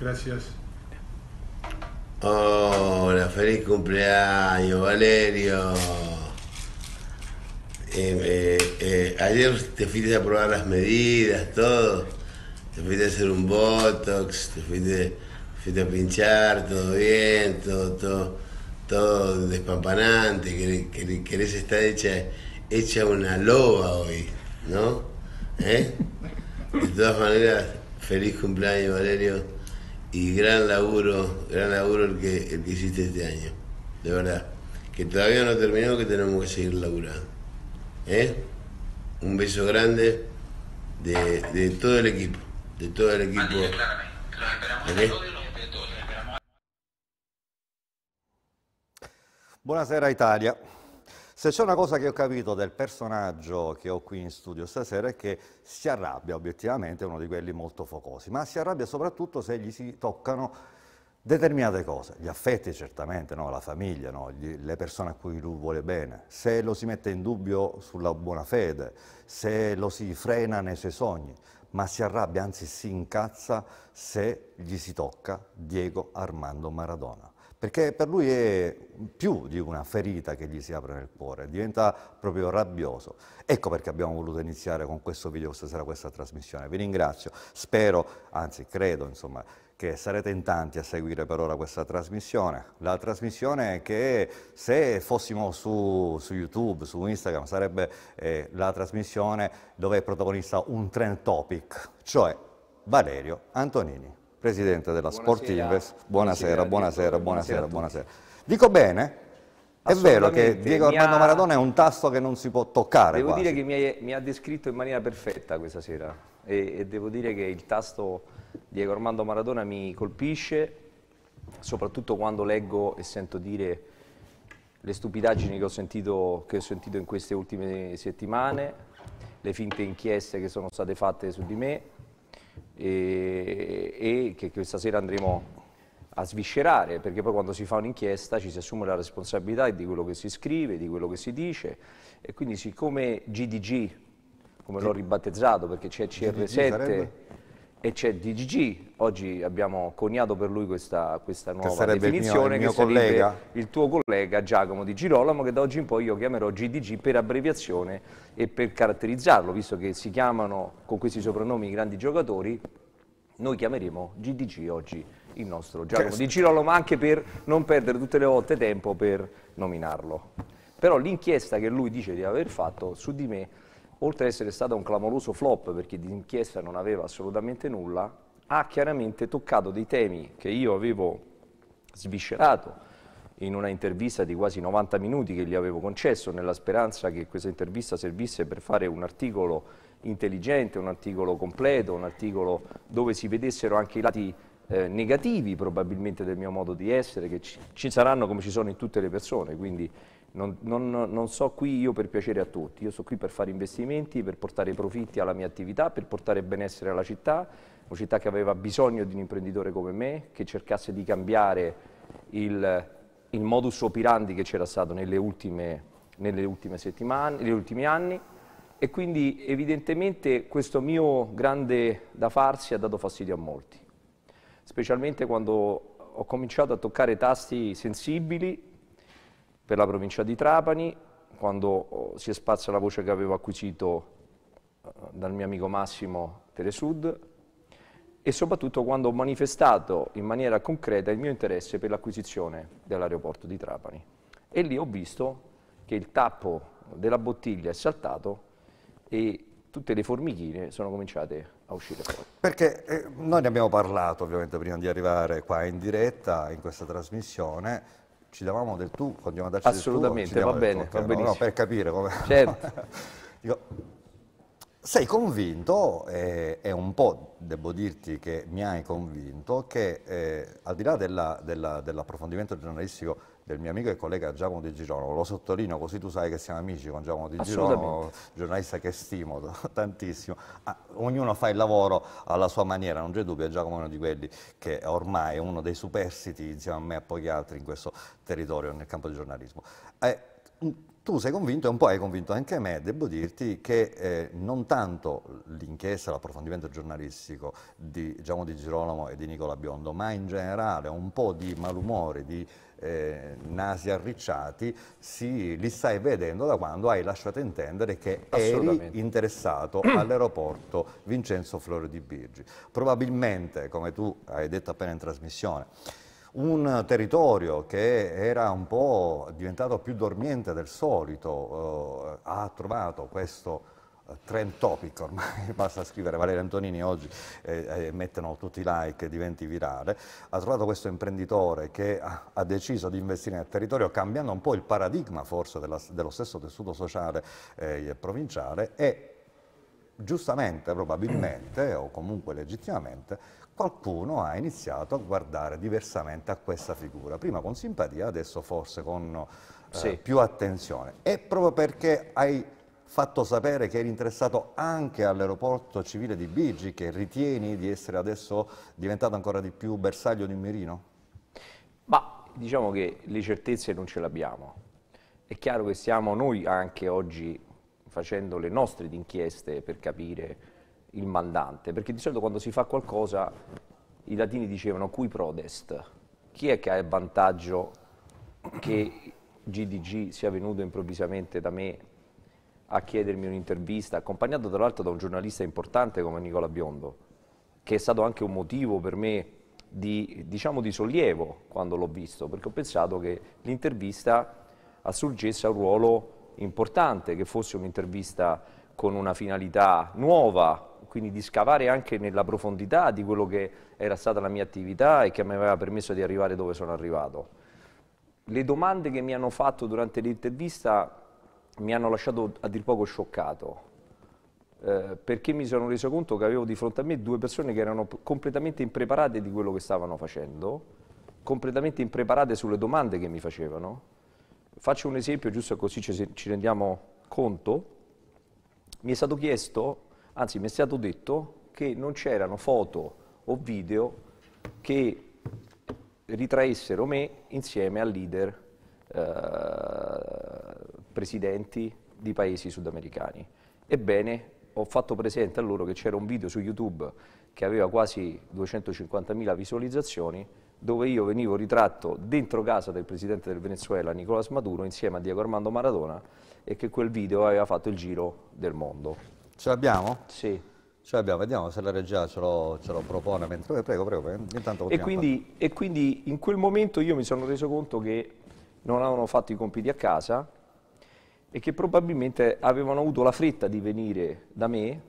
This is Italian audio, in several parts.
Gracias. Hola, feliz cumpleaños, Valerio. Eh, eh, eh, ayer te fuiste a probar las medidas, todo. Te fuiste a hacer un botox, te fuiste, fuiste a pinchar, todo bien, todo, todo, todo despampanante. Querés, estar hecha, hecha una loba hoy, ¿no? De todas maneras, feliz cumpleaños, Valerio y gran laburo, gran laburo el que, hiciste este año. De verdad. Que todavía no terminamos, que tenemos que seguir laburando. ¿Eh? Un beso grande de, todo el equipo. De todo el equipo. ¿Okay? Italia. Se c'è una cosa che ho capito del personaggio che ho qui in studio stasera è che si arrabbia obiettivamente, è uno di quelli molto focosi, ma si arrabbia soprattutto se gli si toccano determinate cose, gli affetti certamente, no? la famiglia, no? gli, le persone a cui lui vuole bene, se lo si mette in dubbio sulla buona fede, se lo si frena nei suoi sogni, ma si arrabbia, anzi si incazza se gli si tocca Diego Armando Maradona perché per lui è più di una ferita che gli si apre nel cuore, diventa proprio rabbioso. Ecco perché abbiamo voluto iniziare con questo video stasera questa trasmissione. Vi ringrazio, spero, anzi credo insomma, che sarete in tanti a seguire per ora questa trasmissione. La trasmissione che se fossimo su, su YouTube, su Instagram, sarebbe eh, la trasmissione dove è protagonista un trend topic, cioè Valerio Antonini presidente della buonasera. Sportinvest. Buonasera, buonasera, buonasera, buonasera. Dico bene? È vero che Diego Armando ha... Maradona è un tasto che non si può toccare. Devo quasi. dire che mi, è, mi, ha descritto in maniera perfetta questa sera e, e devo dire che il tasto Diego Armando Maradona mi colpisce, soprattutto quando leggo e sento dire le stupidaggini che ho, sentito, che ho sentito in queste ultime settimane, le finte inchieste che sono state fatte su di me e, e che questa sera andremo a sviscerare, perché poi quando si fa un'inchiesta ci si assume la responsabilità di quello che si scrive, di quello che si dice e quindi siccome GDG, come l'ho ribattezzato perché c'è CR7, e c'è DGG, oggi abbiamo coniato per lui questa, questa nuova che definizione il mio, il mio che collega. il tuo collega Giacomo Di Girolamo che da oggi in poi io chiamerò GDG per abbreviazione e per caratterizzarlo, visto che si chiamano con questi soprannomi i grandi giocatori, noi chiameremo GDG oggi il nostro Giacomo Di Girolamo anche per non perdere tutte le volte tempo per nominarlo. Però l'inchiesta che lui dice di aver fatto su di me oltre ad essere stata un clamoroso flop perché di inchiesta non aveva assolutamente nulla, ha chiaramente toccato dei temi che io avevo sviscerato in una intervista di quasi 90 minuti che gli avevo concesso nella speranza che questa intervista servisse per fare un articolo intelligente, un articolo completo, un articolo dove si vedessero anche i lati eh, negativi probabilmente del mio modo di essere che ci, ci saranno come ci sono in tutte le persone, quindi non, non, non so qui io per piacere a tutti, io sono qui per fare investimenti, per portare profitti alla mia attività, per portare benessere alla città, una città che aveva bisogno di un imprenditore come me, che cercasse di cambiare il, il modus operandi che c'era stato nelle ultime, nelle ultime settimane, negli ultimi anni e quindi evidentemente questo mio grande da farsi ha dato fastidio a molti, specialmente quando ho cominciato a toccare tasti sensibili per la provincia di Trapani, quando oh, si è spazza la voce che avevo acquisito eh, dal mio amico Massimo Telesud e soprattutto quando ho manifestato in maniera concreta il mio interesse per l'acquisizione dell'aeroporto di Trapani. E lì ho visto che il tappo della bottiglia è saltato e tutte le formichine sono cominciate a uscire fuori. Perché eh, noi ne abbiamo parlato ovviamente prima di arrivare qua in diretta, in questa trasmissione, ci davamo del tu, continuiamo a darci Assolutamente, del tu. Assolutamente, va bene, va eh, no, no, per capire come... Certo. Dico, sei convinto, e, e, un po' devo dirti che mi hai convinto, che eh, al di là dell'approfondimento della giornalistico del mio amico e collega Giacomo Di Girono, lo sottolineo così tu sai che siamo amici con Giacomo Di Girono, giornalista che stimo tantissimo, ah, ognuno fa il lavoro alla sua maniera, non c'è dubbio, Giacomo è uno di quelli che ormai è uno dei superstiti insieme a me e a pochi altri in questo territorio, nel campo del giornalismo. Eh, tu sei convinto e un po' hai convinto anche me, devo dirti che eh, non tanto l'inchiesta, l'approfondimento giornalistico di Giacomo Di Girolamo e di Nicola Biondo, ma in generale un po' di malumore, di eh, nasi arricciati, sì, li stai vedendo da quando hai lasciato intendere che eri interessato all'aeroporto Vincenzo Florio di Birgi. Probabilmente, come tu hai detto appena in trasmissione, un territorio che era un po' diventato più dormiente del solito eh, ha trovato questo trend topic ormai, basta scrivere Valerio Antonini oggi eh, eh, mettono tutti i like, diventi virale, ha trovato questo imprenditore che ha, ha, deciso di investire nel territorio cambiando un po' il paradigma forse della, dello stesso tessuto sociale eh, provinciale e giustamente, probabilmente o comunque legittimamente, qualcuno ha iniziato a guardare diversamente a questa figura, prima con simpatia, adesso forse con eh, sì. più attenzione. E proprio perché hai fatto sapere che eri interessato anche all'aeroporto civile di Bigi, che ritieni di essere adesso diventato ancora di più bersaglio di un mirino? Ma diciamo che le certezze non ce le abbiamo. È chiaro che siamo noi anche oggi facendo le nostre inchieste per capire il mandante, perché di solito quando si fa qualcosa i latini dicevano cui prodest, chi è che ha il vantaggio che GDG sia venuto improvvisamente da me a chiedermi un'intervista, accompagnato tra l'altro da un giornalista importante come Nicola Biondo, che è stato anche un motivo per me di, diciamo, di sollievo quando l'ho visto, perché ho pensato che l'intervista assurgesse a un ruolo importante, che fosse un'intervista con una finalità nuova, quindi di scavare anche nella profondità di quello che era stata la mia attività e che mi aveva permesso di arrivare dove sono arrivato. Le domande che mi hanno fatto durante l'intervista mi hanno lasciato a dir poco scioccato, eh, perché mi sono reso conto che avevo di fronte a me due persone che erano completamente impreparate di quello che stavano facendo, completamente impreparate sulle domande che mi facevano. Faccio un esempio, giusto così ci, ci rendiamo conto. Mi è stato chiesto, anzi mi è stato detto, che non c'erano foto o video che ritraessero me insieme al leader eh, presidenti di paesi sudamericani. Ebbene, ho fatto presente a loro che c'era un video su YouTube che aveva quasi 250.000 visualizzazioni dove io venivo ritratto dentro casa del presidente del Venezuela, Nicolas Maduro, insieme a Diego Armando Maradona e che quel video aveva fatto il giro del mondo. Ce l'abbiamo? Sì. Ce l'abbiamo, vediamo se la regia ce lo, ce lo propone. Mentre... Eh, prego, prego, eh, intanto e quindi, e quindi in quel momento io mi sono reso conto che non avevano fatto i compiti a casa, e che probabilmente avevano avuto la fretta di venire da me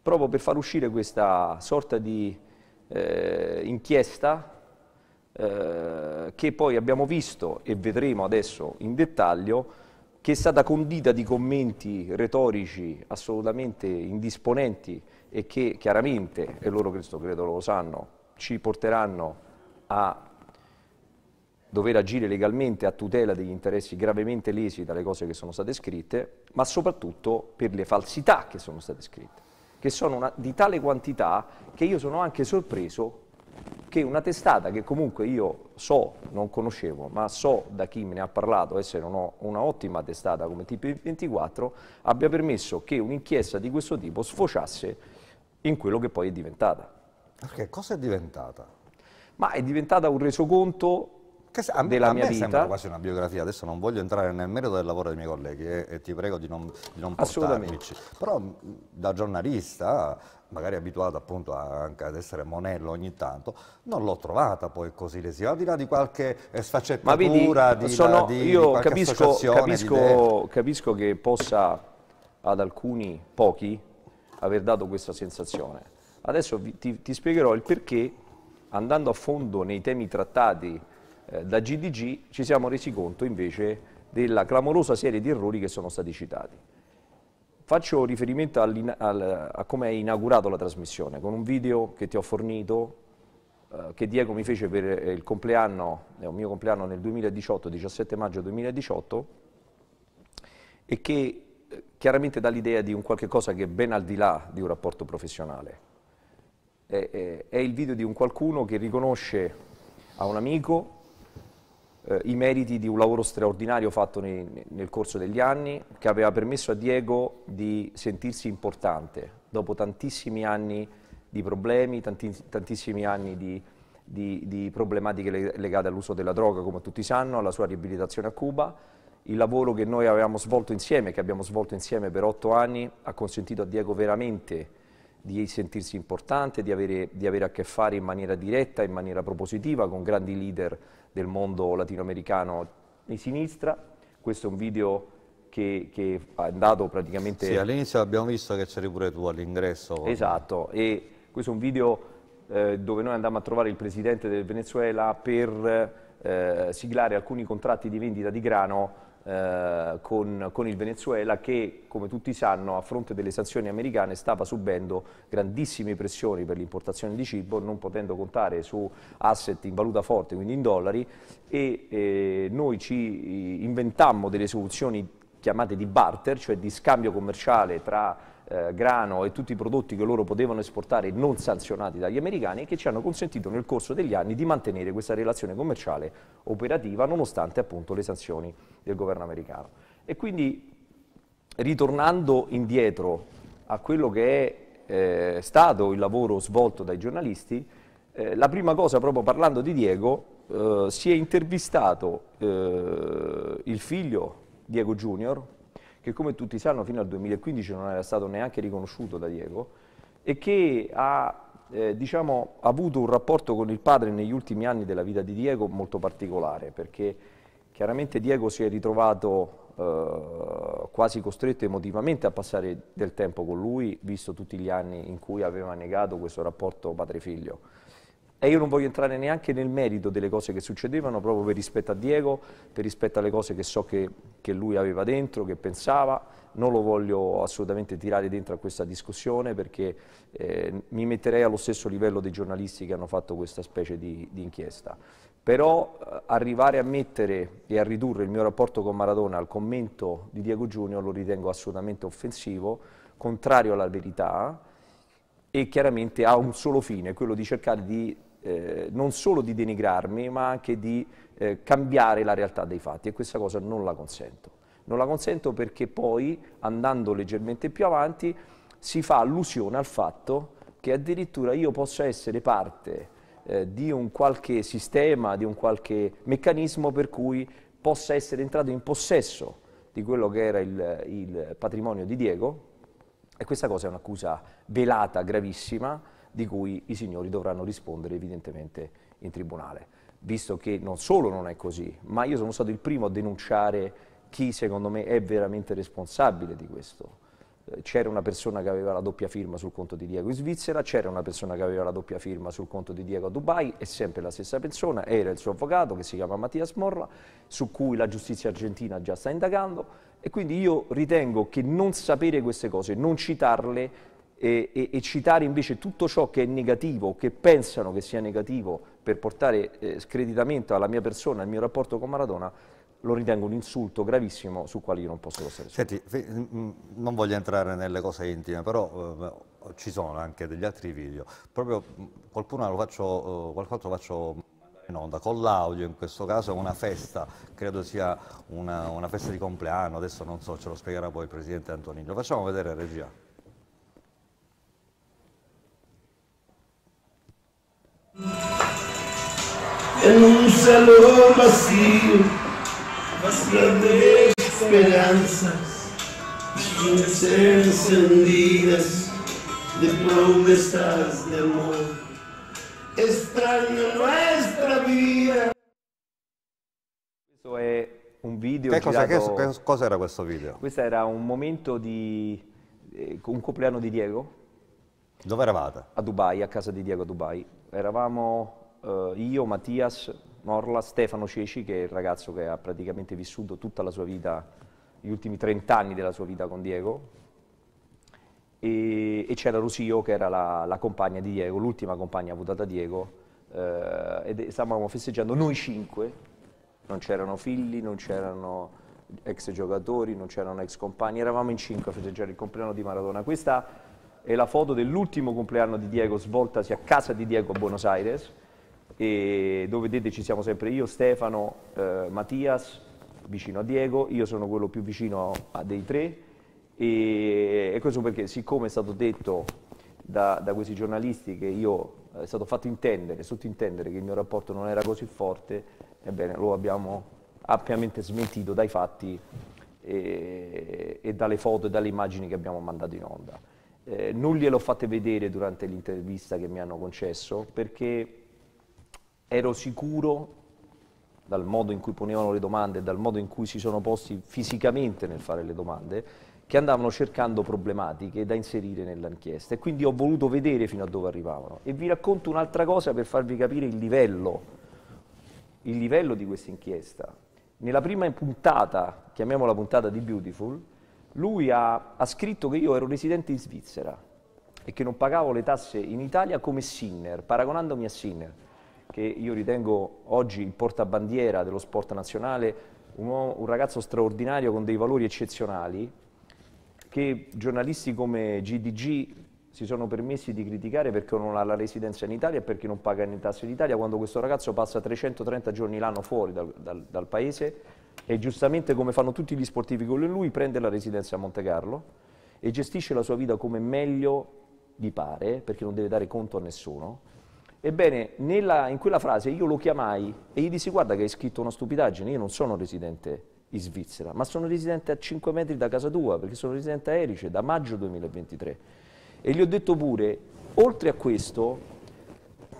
proprio per far uscire questa sorta di eh, inchiesta eh, che poi abbiamo visto e vedremo adesso in dettaglio che è stata condita di commenti retorici assolutamente indisponenti e che chiaramente, e loro questo credo lo sanno, ci porteranno a dover agire legalmente a tutela degli interessi gravemente lesi dalle cose che sono state scritte, ma soprattutto per le falsità che sono state scritte, che sono una, di tale quantità che io sono anche sorpreso che una testata che comunque io so, non conoscevo, ma so da chi me ne ha parlato, essere una, una ottima testata come TP24, abbia permesso che un'inchiesta di questo tipo sfociasse in quello che poi è diventata. Perché cosa è diventata? Ma è diventata un resoconto che a me, della a mia me vita. sembra quasi una biografia, adesso non voglio entrare nel merito del lavoro dei miei colleghi e, e ti prego di non, di non portarmici, però mm, da giornalista magari abituato appunto anche ad essere monello ogni tanto, non l'ho trovata poi così lesiva, al di là di qualche sfaccettatura, Ma vedi, di, sono, di, io di capisco, capisco, capisco che possa ad alcuni, pochi, aver dato questa sensazione. Adesso vi, ti, ti spiegherò il perché, andando a fondo nei temi trattati eh, da GDG ci siamo resi conto invece della clamorosa serie di errori che sono stati citati. Faccio riferimento al, a come è inaugurato la trasmissione, con un video che ti ho fornito, eh, che Diego mi fece per eh, il compleanno, il mio compleanno nel 2018, 17 maggio 2018, e che eh, chiaramente dà l'idea di un qualche cosa che è ben al di là di un rapporto professionale. È, è, è il video di un qualcuno che riconosce a un amico eh, i meriti di un lavoro straordinario fatto nei, nel corso degli anni che aveva permesso a Diego di sentirsi importante dopo tantissimi anni di problemi, tanti, tantissimi anni di, di, di problematiche legate all'uso della droga, come tutti sanno, alla sua riabilitazione a Cuba. Il lavoro che noi avevamo svolto insieme, che abbiamo svolto insieme per otto anni, ha consentito a Diego veramente di sentirsi importante, di avere, di avere, a che fare in maniera diretta, in maniera propositiva con grandi leader del mondo latinoamericano di sinistra. Questo è un video che, che è andato praticamente... Sì, all'inizio abbiamo visto che c'eri pure tu all'ingresso. Esatto, e questo è un video eh, dove noi andiamo a trovare il presidente del Venezuela per eh, siglare alcuni contratti di vendita di grano eh, con, con, il Venezuela che, come tutti sanno, a fronte delle sanzioni americane stava subendo grandissime pressioni per l'importazione di cibo, non potendo contare su asset in valuta forte, quindi in dollari, e eh, noi ci inventammo delle soluzioni chiamate di barter, cioè di scambio commerciale tra eh, grano e tutti i prodotti che loro potevano esportare non sanzionati dagli americani e che ci hanno consentito nel corso degli anni di mantenere questa relazione commerciale operativa nonostante appunto le sanzioni del governo americano. E quindi ritornando indietro a quello che è eh, stato il lavoro svolto dai giornalisti, eh, la prima cosa proprio parlando di Diego eh, si è intervistato eh, il figlio Diego Junior, che come tutti sanno fino al 2015 non era stato neanche riconosciuto da Diego e che ha eh, diciamo, avuto un rapporto con il padre negli ultimi anni della vita di Diego molto particolare perché chiaramente Diego si è ritrovato eh, quasi costretto emotivamente a passare del tempo con lui visto tutti gli anni in cui aveva negato questo rapporto padre-figlio e io non voglio entrare neanche nel merito delle cose che succedevano, proprio per rispetto a Diego, per rispetto alle cose che so che, che lui aveva dentro, che pensava. Non lo voglio assolutamente tirare dentro a questa discussione perché eh, mi metterei allo stesso livello dei giornalisti che hanno fatto questa specie di, di inchiesta però eh, arrivare a mettere e a ridurre il mio rapporto con Maradona al commento di Diego Giunio lo ritengo assolutamente offensivo, contrario alla verità e chiaramente ha un solo fine, quello di cercare di eh, non solo di denigrarmi, ma anche di eh, cambiare la realtà dei fatti e questa cosa non la consento. Non la consento perché poi, andando leggermente più avanti, si fa allusione al fatto che addirittura io possa essere parte eh, di un qualche sistema, di un qualche meccanismo per cui possa essere entrato in possesso di quello che era il, il patrimonio di Diego e questa cosa è un'accusa velata, gravissima, di cui i signori dovranno rispondere evidentemente in tribunale, visto che non solo non è così, ma io sono stato il primo a denunciare chi secondo me è veramente responsabile di questo. Eh, c'era una persona che aveva la doppia firma sul conto di Diego in Svizzera, c'era una persona che aveva la doppia firma sul conto di Diego a Dubai, è sempre la stessa persona, era il suo avvocato che si chiama Mattias Morla, su cui la giustizia argentina già sta indagando e quindi io ritengo che non sapere queste cose, non citarle, e, e, e, citare invece tutto ciò che è negativo, che pensano che sia negativo per portare eh, screditamento alla mia persona, al mio rapporto con Maradona, lo ritengo un insulto gravissimo su quale io non posso essere Senti, mm, mm, non voglio entrare nelle cose intime, però eh, ci sono anche degli altri video. Proprio mm, qualcuno lo faccio, eh, qualcuno lo faccio in onda con l'audio, in questo caso è una festa, credo sia una, una festa di compleanno, adesso non so, ce lo spiegherà poi il Presidente Antonino. Facciamo vedere regia. Em um salão macio, grandes esperanças de ser encendidas de promessas de amor. Estranho nuestra vida. Isso é um vídeo. Que cosa, girato... Que cosa era questo video? Questo era un momento di eh, un compleanno di Diego Dove eravate? A Dubai, a casa di Diego a Dubai. Eravamo eh, io, Mattias, Morla, Stefano Ceci, che è il ragazzo che ha praticamente vissuto tutta la sua vita, gli ultimi 30 anni della sua vita con Diego, e, e c'era Rosio che era la, la compagna di Diego, l'ultima compagna avuta da Diego, eh, ed stavamo festeggiando noi cinque, non c'erano figli, non c'erano ex giocatori, non c'erano ex compagni, eravamo in cinque a festeggiare il compleanno di Maradona. Questa è la foto dell'ultimo compleanno di Diego svoltasi a casa di Diego a Buenos Aires e dove vedete ci siamo sempre io, Stefano, eh, Mattias vicino a Diego, io sono quello più vicino a dei tre e, e questo perché siccome è stato detto da, da questi giornalisti che io eh, è stato fatto intendere, sottintendere che il mio rapporto non era così forte, ebbene lo abbiamo ampiamente smentito dai fatti e, e dalle foto e dalle immagini che abbiamo mandato in onda eh, non gliel'ho fatte vedere durante l'intervista che mi hanno concesso perché ero sicuro dal modo in cui ponevano le domande, e dal modo in cui si sono posti fisicamente nel fare le domande, che andavano cercando problematiche da inserire nell'inchiesta e quindi ho voluto vedere fino a dove arrivavano. E vi racconto un'altra cosa per farvi capire il livello, il livello di questa inchiesta. Nella prima puntata, chiamiamola puntata di Beautiful, lui ha, ha scritto che io ero residente in Svizzera e che non pagavo le tasse in Italia come Sinner, paragonandomi a Sinner, che io ritengo oggi il portabandiera dello sport nazionale, un, uomo, un ragazzo straordinario con dei valori eccezionali, che giornalisti come GDG si sono permessi di criticare perché non ha la residenza in Italia e perché non paga le tasse in Italia, quando questo ragazzo passa 330 giorni l'anno fuori dal, dal, dal paese e giustamente come fanno tutti gli sportivi con lui prende la residenza a Monte Carlo e gestisce la sua vita come meglio gli pare perché non deve dare conto a nessuno ebbene nella, in quella frase io lo chiamai e gli dissi guarda che hai scritto una stupidaggine io non sono residente in Svizzera ma sono residente a 5 metri da casa tua perché sono residente a Erice da maggio 2023 e gli ho detto pure oltre a questo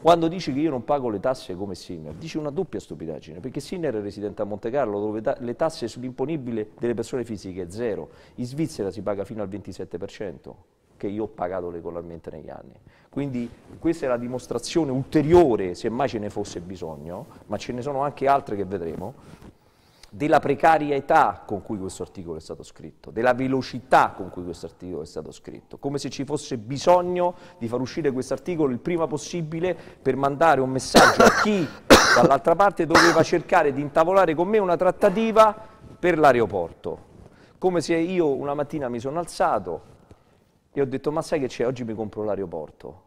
quando dici che io non pago le tasse come Sinner, dici una doppia stupidaggine, perché Sinner è residente a Monte Carlo dove ta le tasse sull'imponibile delle persone fisiche è zero, in Svizzera si paga fino al 27% che io ho pagato regolarmente negli anni. Quindi questa è la dimostrazione ulteriore, se mai ce ne fosse bisogno, ma ce ne sono anche altre che vedremo, della precarietà con cui questo articolo è stato scritto, della velocità con cui questo articolo è stato scritto, come se ci fosse bisogno di far uscire questo articolo il prima possibile per mandare un messaggio a chi dall'altra parte doveva cercare di intavolare con me una trattativa per l'aeroporto, come se io una mattina mi sono alzato e ho detto ma sai che c'è, oggi mi compro l'aeroporto.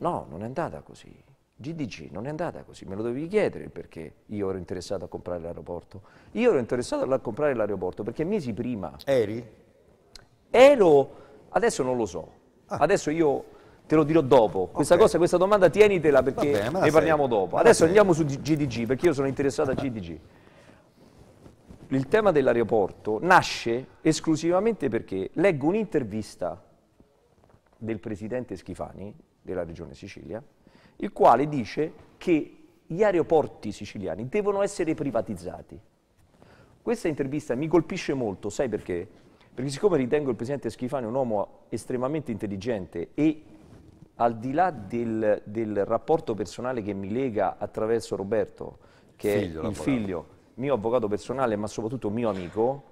No, non è andata così. GDG non è andata così, me lo dovevi chiedere perché io ero interessato a comprare l'aeroporto. Io ero interessato a comprare l'aeroporto perché mesi prima... Eri? Ero, adesso non lo so, ah. adesso io te lo dirò dopo. Questa, okay. cosa, questa domanda tienitela perché bene, ne sei. parliamo dopo. Ma adesso andiamo su GDG perché io sono interessato a GDG. Il tema dell'aeroporto nasce esclusivamente perché leggo un'intervista del presidente Schifani della regione Sicilia il quale dice che gli aeroporti siciliani devono essere privatizzati. Questa intervista mi colpisce molto, sai perché? Perché siccome ritengo il presidente Schifani un uomo estremamente intelligente e al di là del, del rapporto personale che mi lega attraverso Roberto, che figlio, è il figlio, mio avvocato personale, ma soprattutto mio amico,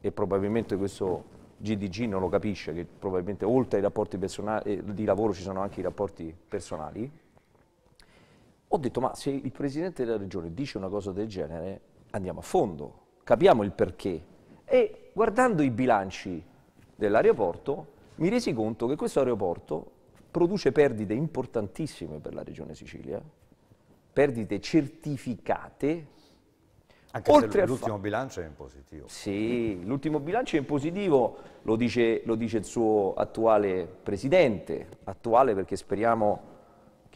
e probabilmente questo GDG non lo capisce, che probabilmente oltre ai rapporti eh, di lavoro ci sono anche i rapporti personali, ho detto, ma se il Presidente della Regione dice una cosa del genere, andiamo a fondo, capiamo il perché. E guardando i bilanci dell'aeroporto, mi resi conto che questo aeroporto produce perdite importantissime per la Regione Sicilia, perdite certificate. Anche Oltre se l'ultimo fa... bilancio è in positivo. Sì, l'ultimo bilancio è in positivo, lo dice, lo dice il suo attuale Presidente, attuale perché speriamo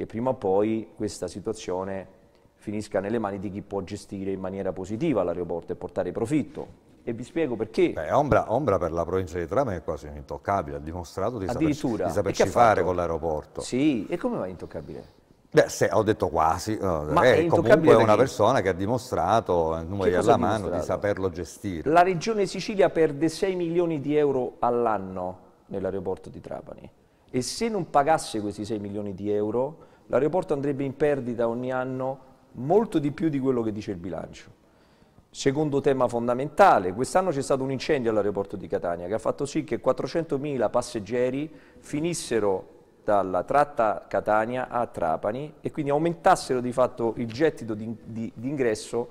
che prima o poi questa situazione finisca nelle mani di chi può gestire in maniera positiva l'aeroporto e portare profitto. E vi spiego perché. Beh, ombra, ombra, per la provincia di Trame è quasi intoccabile, ha dimostrato di saperci, di saperci fare con l'aeroporto. Sì, e come va intoccabile? Beh, se, ho detto quasi, no, Ma è comunque è una persona che ha dimostrato, eh, numeri alla mano, di saperlo gestire. La regione Sicilia perde 6 milioni di euro all'anno nell'aeroporto di Trapani e se non pagasse questi 6 milioni di euro l'aeroporto andrebbe in perdita ogni anno molto di più di quello che dice il bilancio. Secondo tema fondamentale, quest'anno c'è stato un incendio all'aeroporto di Catania che ha fatto sì che 400.000 passeggeri finissero dalla tratta Catania a Trapani e quindi aumentassero di fatto il gettito di, di, di ingresso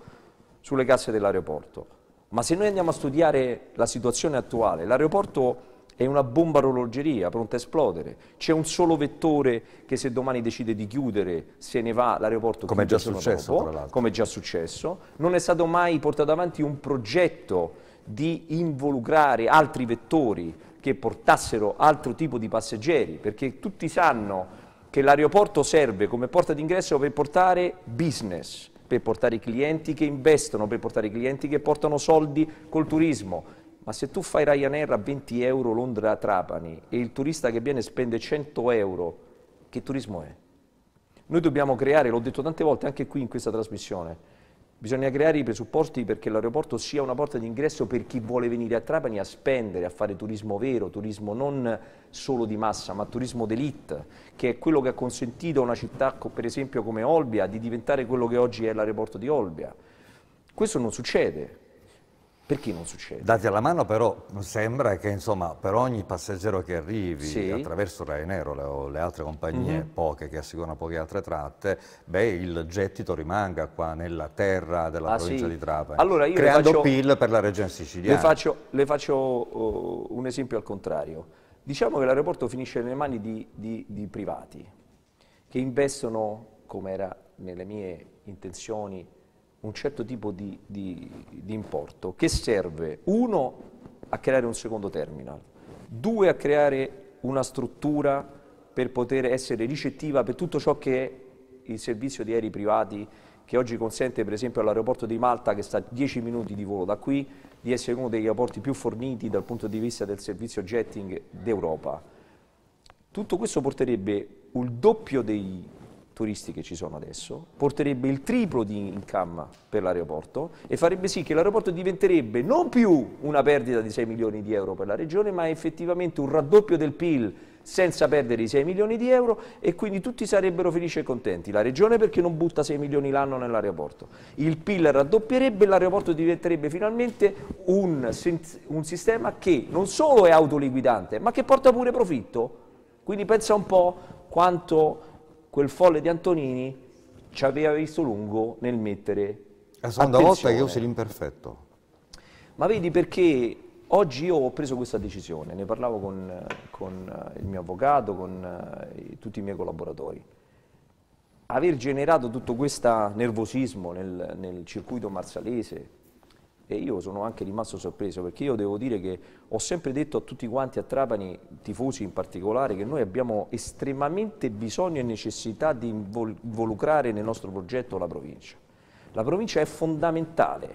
sulle casse dell'aeroporto. Ma se noi andiamo a studiare la situazione attuale, l'aeroporto è una bomba orologeria pronta a esplodere. C'è un solo vettore che se domani decide di chiudere se ne va l'aeroporto come è già successo, dopo, come è già successo. Non è stato mai portato avanti un progetto di involucrare altri vettori che portassero altro tipo di passeggeri, perché tutti sanno che l'aeroporto serve come porta d'ingresso per portare business, per portare clienti che investono, per portare clienti che portano soldi col turismo, ma se tu fai Ryanair a 20 euro Londra-Trapani e il turista che viene spende 100 euro, che turismo è? Noi dobbiamo creare, l'ho detto tante volte anche qui in questa trasmissione, bisogna creare i presupposti perché l'aeroporto sia una porta d'ingresso per chi vuole venire a Trapani a spendere, a fare turismo vero, turismo non solo di massa, ma turismo d'elite, che è quello che ha consentito a una città, per esempio come Olbia, di diventare quello che oggi è l'aeroporto di Olbia. Questo non succede, perché non succede? Dati alla mano però sembra che insomma, per ogni passeggero che arrivi sì. attraverso Ryanair o le, altre compagnie, mm -hmm. poche che assicurano poche altre tratte, beh, il gettito rimanga qua nella terra della ah, provincia sì. di Trapani, allora, creando faccio, PIL per la regione siciliana. Le faccio, le faccio uh, un esempio al contrario. Diciamo che l'aeroporto finisce nelle mani di, di, di privati che investono, come era nelle mie intenzioni, un certo tipo di, di, di importo che serve, uno, a creare un secondo terminal, due, a creare una struttura per poter essere ricettiva per tutto ciò che è il servizio di aerei privati che oggi consente per esempio all'aeroporto di Malta che sta a 10 minuti di volo da qui di essere uno degli aeroporti più forniti dal punto di vista del servizio jetting d'Europa. Tutto questo porterebbe il doppio dei turisti che ci sono adesso, porterebbe il triplo di income per l'aeroporto e farebbe sì che l'aeroporto diventerebbe non più una perdita di 6 milioni di euro per la regione, ma effettivamente un raddoppio del PIL senza perdere i 6 milioni di euro e quindi tutti sarebbero felici e contenti. La regione perché non butta 6 milioni l'anno nell'aeroporto. Il PIL raddoppierebbe e l'aeroporto diventerebbe finalmente un, un, sistema che non solo è autoliquidante ma che porta pure profitto. Quindi pensa un po' quanto quel folle di Antonini ci aveva visto lungo nel mettere la seconda volta che usi l'imperfetto. Ma vedi perché oggi io ho preso questa decisione, ne parlavo con, con eh, il mio avvocato, con eh, tutti i miei collaboratori. Aver generato tutto questo nervosismo nel, nel circuito marsalese e io sono anche rimasto sorpreso perché io devo dire che ho sempre detto a tutti quanti a Trapani, tifosi in particolare, che noi abbiamo estremamente bisogno e necessità di involucrare nel nostro progetto la provincia. La provincia è fondamentale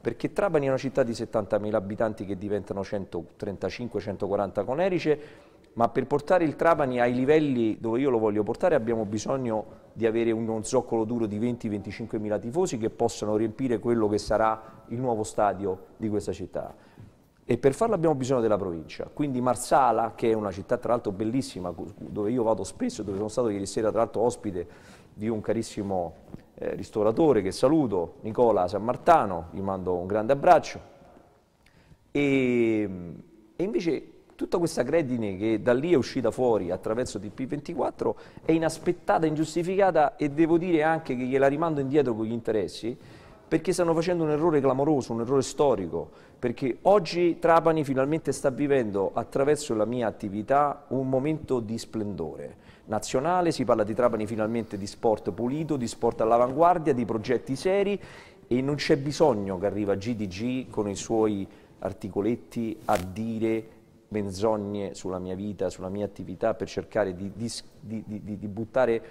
perché Trapani è una città di 70.000 abitanti che diventano 135-140 con Erice, ma per portare il Trapani ai livelli dove io lo voglio portare abbiamo bisogno di avere uno zoccolo duro di 20-25 mila tifosi che possano riempire quello che sarà il nuovo stadio di questa città. E per farlo abbiamo bisogno della provincia, quindi Marsala, che è una città tra l'altro bellissima, dove io vado spesso, dove sono stato ieri sera tra l'altro ospite di un carissimo eh, ristoratore che saluto, Nicola San Martano, gli mando un grande abbraccio, e, e invece Tutta questa credine che da lì è uscita fuori attraverso TP24 è inaspettata, ingiustificata e devo dire anche che gliela rimando indietro con gli interessi perché stanno facendo un errore clamoroso, un errore storico, perché oggi Trapani finalmente sta vivendo attraverso la mia attività un momento di splendore nazionale, si parla di Trapani finalmente di sport pulito, di sport all'avanguardia, di progetti seri e non c'è bisogno che arriva GDG con i suoi articoletti a dire menzogne sulla mia vita, sulla mia attività, per cercare di, di, di, di buttare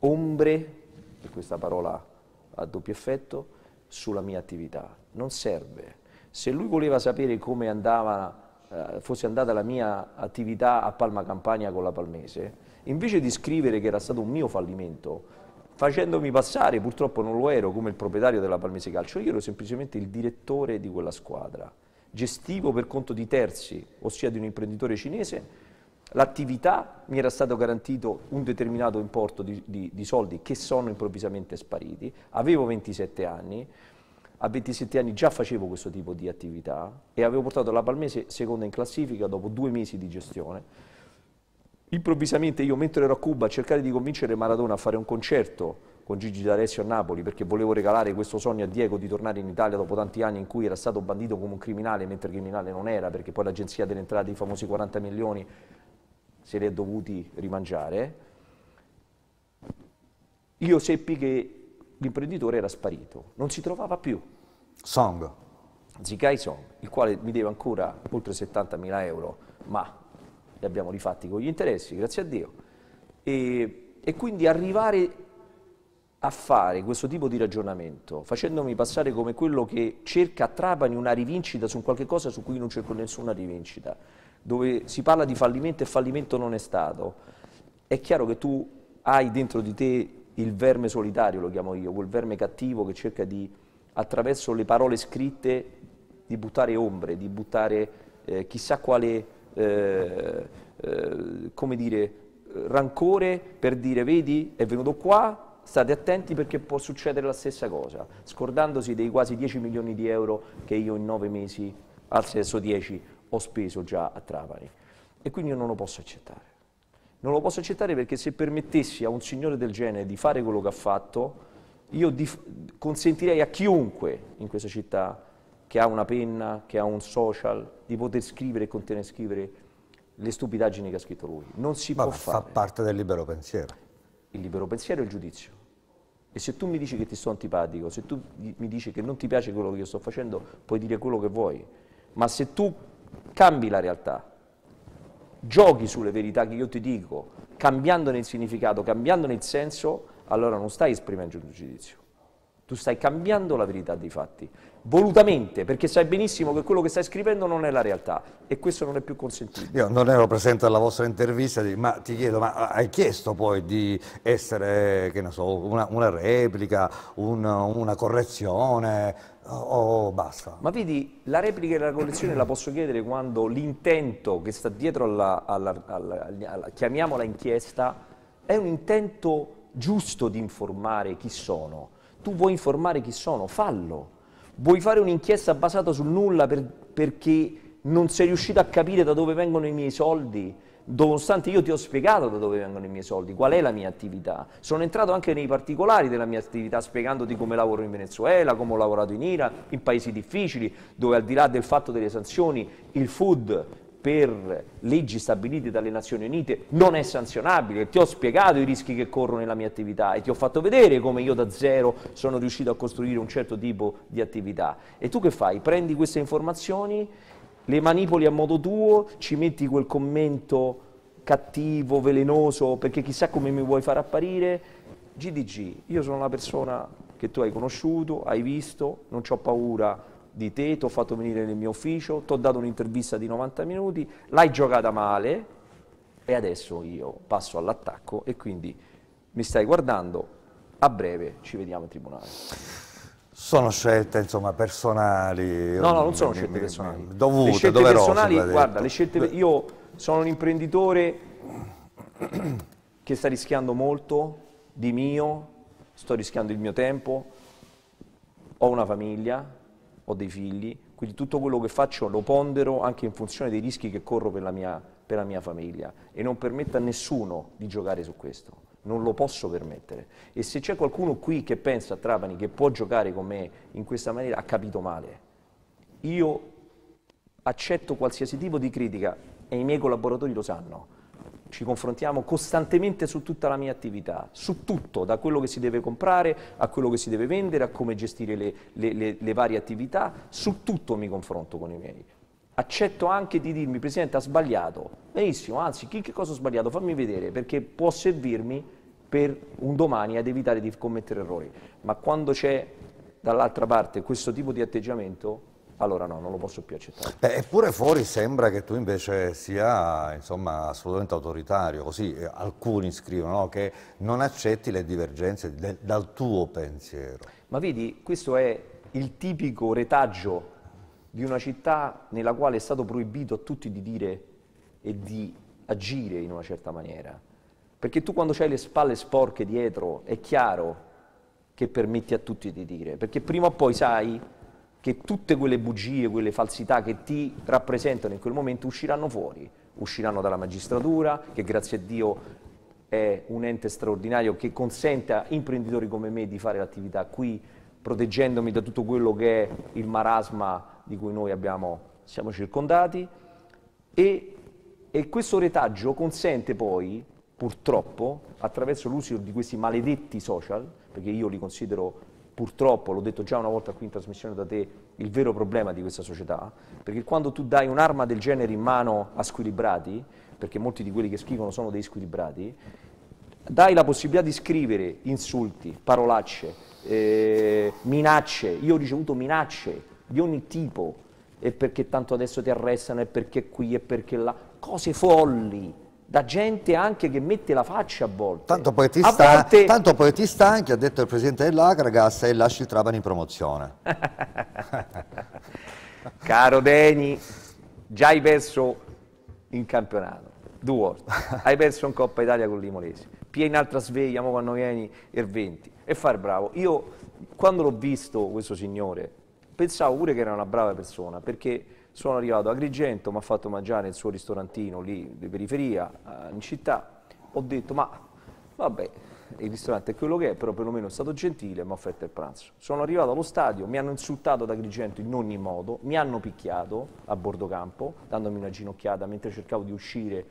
ombre, per questa parola a doppio effetto, sulla mia attività. Non serve. Se lui voleva sapere come andava, eh, fosse andata la mia attività a Palma Campania con la Palmese, invece di scrivere che era stato un mio fallimento, facendomi passare, purtroppo non lo ero, come il proprietario della Palmese Calcio, io ero semplicemente il direttore di quella squadra gestivo per conto di terzi, ossia di un imprenditore cinese, l'attività mi era stato garantito un determinato importo di, di, di, soldi che sono improvvisamente spariti, avevo 27 anni, a 27 anni già facevo questo tipo di attività e avevo portato la Palmese seconda in classifica dopo due mesi di gestione. Improvvisamente io mentre ero a Cuba a cercare di convincere Maradona a fare un concerto con Gigi D'Alessio a Napoli perché volevo regalare questo sogno a Diego di tornare in Italia dopo tanti anni in cui era stato bandito come un criminale mentre criminale non era perché poi l'agenzia delle entrate i famosi 40 milioni se li è dovuti rimangiare. Io seppi che l'imprenditore era sparito, non si trovava più. Song. Zikai Song, il quale mi deve ancora oltre 70 mila euro, ma li abbiamo rifatti con gli interessi, grazie a Dio. E, e quindi arrivare a fare questo tipo di ragionamento, facendomi passare come quello che cerca a Trapani una rivincita su qualcosa su cui non cerco nessuna rivincita, dove si parla di fallimento e fallimento non è stato, è chiaro che tu hai dentro di te il verme solitario, lo chiamo io, quel verme cattivo che cerca di, attraverso le parole scritte, di buttare ombre, di buttare eh, chissà quale, eh, eh, come dire, rancore per dire vedi è venuto qua, state attenti perché può succedere la stessa cosa, scordandosi dei quasi 10 milioni di euro che io in nove mesi, al senso 10, ho speso già a Trapani. E quindi io non lo posso accettare. Non lo posso accettare perché se permettessi a un signore del genere di fare quello che ha fatto, io consentirei a chiunque in questa città che ha una penna, che ha un social, di poter scrivere e contenere scrivere le stupidaggini che ha scritto lui. Non si Ma può fare. Ma fa parte del libero pensiero il libero pensiero e il giudizio. E se tu mi dici che ti sto antipatico, se tu mi dici che non ti piace quello che io sto facendo, puoi dire quello che vuoi. Ma se tu cambi la realtà, giochi sulle verità che io ti dico, cambiandone il significato, cambiandone il senso, allora non stai esprimendo un giudizio. Tu stai cambiando la verità dei fatti volutamente, perché sai benissimo che quello che stai scrivendo non è la realtà e questo non è più consentito. Io non ero presente alla vostra intervista, ma ti chiedo, ma hai chiesto poi di essere, che ne so, una, una replica, un, una correzione o, o basta? Ma vedi, la replica e la correzione la posso chiedere quando l'intento che sta dietro alla, alla, alla, alla chiamiamola inchiesta, è un intento giusto di informare chi sono. Tu vuoi informare chi sono, fallo vuoi fare un'inchiesta basata sul nulla per, perché non sei riuscito a capire da dove vengono i miei soldi, nonostante io ti ho spiegato da dove vengono i miei soldi, qual è la mia attività. Sono entrato anche nei particolari della mia attività spiegandoti come lavoro in Venezuela, come ho lavorato in Iraq, in paesi difficili, dove al di là del fatto delle sanzioni il food per leggi stabilite dalle Nazioni Unite non è sanzionabile. Ti ho spiegato i rischi che corro nella mia attività e ti ho fatto vedere come io da zero sono riuscito a costruire un certo tipo di attività. E tu che fai? Prendi queste informazioni, le manipoli a modo tuo, ci metti quel commento cattivo, velenoso, perché chissà come mi vuoi far apparire. GDG, io sono la persona che tu hai conosciuto, hai visto, non ho paura di te, ti ho fatto venire nel mio ufficio, ti ho dato un'intervista di 90 minuti, l'hai giocata male e adesso io passo all'attacco e quindi mi stai guardando, a breve ci vediamo in tribunale. Sono scelte insomma, personali. No, no, non sono scelte personali. Dovute, le scelte personali, guarda, le scelte, io sono un imprenditore che sta rischiando molto di mio, sto rischiando il mio tempo, ho una famiglia, ho dei figli, quindi tutto quello che faccio lo pondero anche in funzione dei rischi che corro per la mia, per la mia famiglia e non permetto a nessuno di giocare su questo non lo posso permettere. E se c'è qualcuno qui che pensa a Trapani che può giocare con me in questa maniera, ha capito male. Io accetto qualsiasi tipo di critica e i miei collaboratori lo sanno ci confrontiamo costantemente su tutta la mia attività, su tutto, da quello che si deve comprare a quello che si deve vendere, a come gestire le, le, le, le varie attività, su tutto mi confronto con i miei. Accetto anche di dirmi, Presidente, ha sbagliato. Benissimo, anzi, chi che cosa ho sbagliato? Fammi vedere, perché può servirmi per un domani ad evitare di commettere errori. Ma quando c'è dall'altra parte questo tipo di atteggiamento, allora no, non lo posso più accettare. Beh, eppure fuori sembra che tu invece sia insomma, assolutamente autoritario, così eh, alcuni scrivono no? che non accetti le divergenze del, dal tuo pensiero. Ma vedi, questo è il tipico retaggio di una città nella quale è stato proibito a tutti di dire e di agire in una certa maniera. Perché tu quando hai le spalle sporche dietro è chiaro che permetti a tutti di dire, perché prima o poi sai che tutte quelle bugie, quelle falsità che ti rappresentano in quel momento usciranno fuori, usciranno dalla magistratura, che grazie a Dio è un ente straordinario che consente a imprenditori come me di fare l'attività qui, proteggendomi da tutto quello che è il marasma di cui noi abbiamo, siamo circondati e, e questo retaggio consente poi, purtroppo, attraverso l'uso di questi maledetti social, perché io li considero purtroppo, l'ho detto già una volta qui in trasmissione da te, il vero problema di questa società, perché quando tu dai un'arma del genere in mano a squilibrati, perché molti di quelli che scrivono sono dei squilibrati, dai la possibilità di scrivere insulti, parolacce, eh, minacce, io ho ricevuto minacce di ogni tipo, e perché tanto adesso ti arrestano, e perché qui, e perché là, cose folli, da gente anche che mette la faccia a volte. Tanto poi ti, sta, volte... tanto poi ti stanchi, ha detto il presidente dell'Agragas, e lasci il Trapani in promozione. Caro Deni, già hai perso in campionato, due volte, hai perso in Coppa Italia con l'Imolese, pia in altra sveglia, mo quando vieni, il 20, e far bravo. Io, quando l'ho visto questo signore, pensavo pure che era una brava persona, perché sono arrivato a Agrigento, mi ha fatto mangiare il suo ristorantino lì di periferia, eh, in città. Ho detto, ma vabbè, il ristorante è quello che è, però perlomeno è stato gentile mi ha offerto il pranzo. Sono arrivato allo stadio, mi hanno insultato da Agrigento in ogni modo, mi hanno picchiato a bordo campo, dandomi una ginocchiata mentre cercavo di uscire.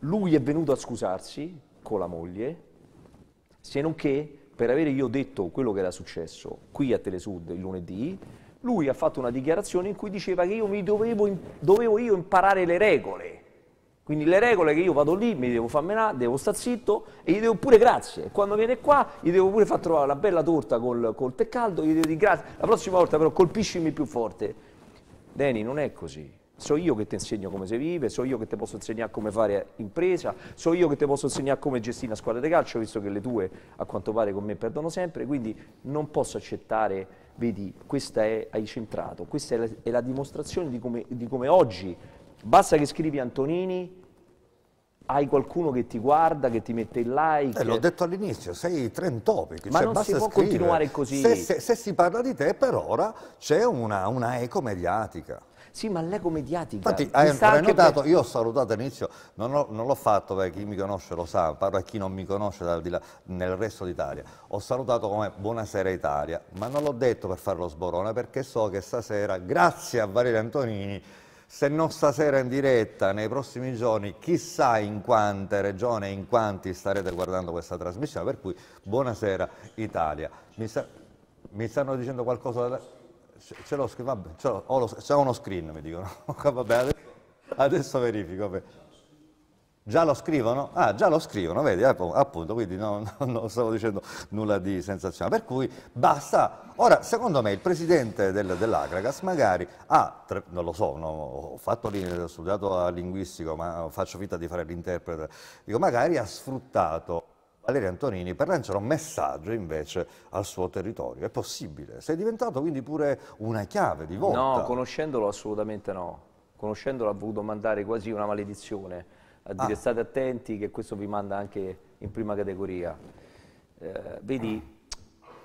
Lui è venuto a scusarsi con la moglie, se non che per avere io detto quello che era successo qui a Telesud il lunedì, lui ha fatto una dichiarazione in cui diceva che io mi dovevo, dovevo io imparare le regole. Quindi le regole che io vado lì, mi devo fammenà, devo star zitto e gli devo pure grazie. Quando viene qua gli devo pure far trovare una bella torta col, col tè caldo, gli devo dire grazie. La prossima volta però colpiscimi più forte. Deni, non è così. So io che ti insegno come si vive, so io che ti posso insegnare come fare impresa, so io che ti posso insegnare come gestire una squadra di calcio, visto che le tue a quanto pare con me perdono sempre, quindi non posso accettare vedi, questa è, hai centrato, questa è la, è la dimostrazione di come, di come oggi basta che scrivi Antonini, hai qualcuno che ti guarda, che ti mette il like. Eh, l'ho detto all'inizio, sei trend topic. Ma cioè, non si può scrivere. continuare così. Se, se, se, si parla di te, per ora c'è una, una eco mediatica. Sì, ma l'ego mediatica. Infatti, hai, hai notato, per... io ho salutato all'inizio, non, non l'ho fatto perché chi mi conosce lo sa, parlo a chi non mi conosce dal di là, nel resto d'Italia. Ho salutato come buonasera Italia, ma non l'ho detto per fare lo sborone perché so che stasera, grazie a Valerio Antonini, se non stasera in diretta, nei prossimi giorni, chissà in quante regioni e in quanti starete guardando questa trasmissione, per cui buonasera Italia. Mi, sta, mi stanno dicendo qualcosa da ce l'ho, vabbè, c'è uno screen, mi dicono. vabbè, adesso, adesso verifico. Vabbè. Già lo scrivono? Ah, già lo scrivono, vedi, eh, appunto, quindi non, non, stavo dicendo nulla di sensazionale. Per cui basta. Ora, secondo me il presidente del, dell'Agragas magari ha, non lo so, no, ho, fatto, studiato a linguistico, ma faccio finta di fare l'interprete, dico, magari ha sfruttato Valeria Antonini per lanciare un messaggio invece al suo territorio. È possibile? Sei diventato quindi pure una chiave di volta. No, conoscendolo assolutamente no. Conoscendolo ha voluto mandare quasi una maledizione. A ah. dire ah. state attenti che questo vi manda anche in prima categoria. Eh, vedi,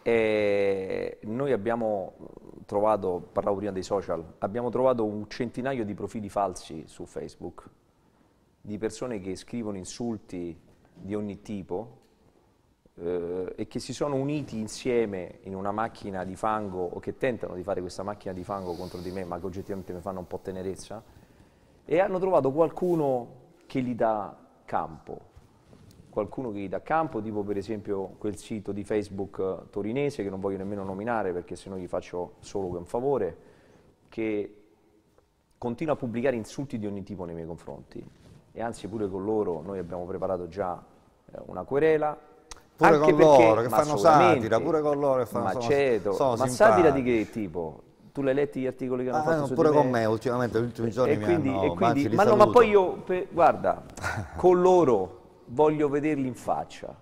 eh, noi abbiamo trovato, parlavo prima dei social, abbiamo trovato un centinaio di profili falsi su Facebook di persone che scrivono insulti di ogni tipo eh, e che si sono uniti insieme in una macchina di fango o che tentano di fare questa macchina di fango contro di me, ma che oggettivamente mi fanno un po' tenerezza, e hanno trovato qualcuno che gli dà campo, qualcuno che gli dà campo, tipo per esempio quel sito di Facebook eh, torinese che non voglio nemmeno nominare perché sennò gli faccio solo che un favore, che continua a pubblicare insulti di ogni tipo nei miei confronti e anzi pure con loro noi abbiamo preparato già eh, una querela Pure Anche con perché, loro che fanno satira, pure con loro che fanno Macedo, sono, sono ma satira di che tipo? tu l'hai letto gli articoli che hanno ah, fatto su pure con me. me ultimamente gli ultimi giorni e mi quindi, hanno, e quindi, ma, no, ma poi io per, guarda con loro voglio vederli in faccia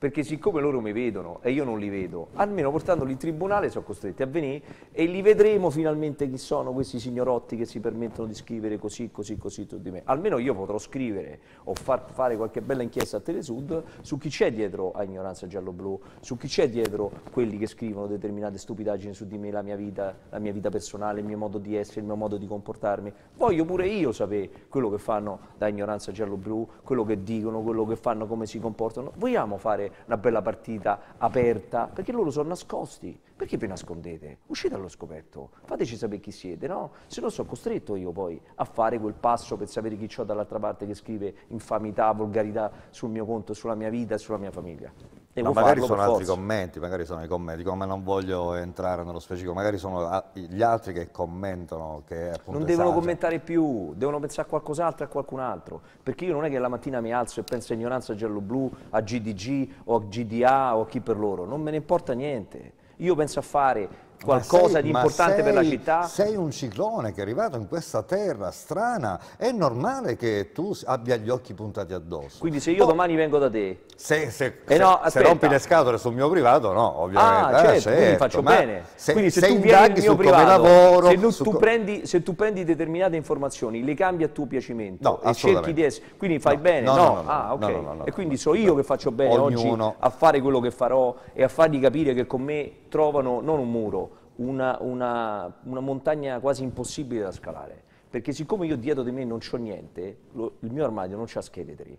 perché siccome loro mi vedono e io non li vedo, almeno portandoli in tribunale sono costretti a venire e li vedremo finalmente chi sono questi signorotti che si permettono di scrivere così, così, così su di me. Almeno io potrò scrivere o far fare qualche bella inchiesta a Telesud su chi c'è dietro a Ignoranza Giallo-Blu, su chi c'è dietro quelli che scrivono determinate stupidaggini su di me, la mia vita, la mia vita personale, il mio modo di essere, il mio modo di comportarmi. Voglio pure io sapere quello che fanno da Ignoranza Giallo-Blu, quello che dicono, quello che fanno, come si comportano. Vogliamo fare una bella partita aperta, perché loro sono nascosti. Perché vi nascondete? Uscite allo scoperto, fateci sapere chi siete, no? Se no sono costretto io poi a fare quel passo per sapere chi c'ho dall'altra parte che scrive infamità, volgarità sul mio conto, sulla mia vita e sulla mia famiglia. Devo ma magari sono altri forza. commenti, magari sono i commenti, come non voglio entrare nello specifico, magari sono gli altri che commentano. Che non devono saggia. commentare più, devono pensare a qualcos'altro e a qualcun altro, perché io non è che la mattina mi alzo e penso a ignoranza giallo-blu, a GDG o a GDA o a chi per loro, non me ne importa niente, io penso a fare qualcosa sei, di importante sei, per la città. Sei un ciclone che è arrivato in questa terra strana, è normale che tu abbia gli occhi puntati addosso. Quindi se io oh. domani vengo da te se, se, eh no, se, rompi le scatole sul mio privato, no, ovviamente. Ah, certo, certo. quindi faccio bene. Se, quindi se, se tu vieni nel mio privato, lavoro, se, non, tu prendi, se, tu prendi, determinate informazioni, le cambi a tuo piacimento no, e cerchi di essere... Quindi fai no, bene, no? ah, ok. e quindi so io che faccio bene Ognuno. oggi a fare quello che farò e a fargli capire che con me trovano non un muro, una, una, una montagna quasi impossibile da scalare. Perché siccome io dietro di me non ho niente, lo, il mio armadio non c'ha scheletri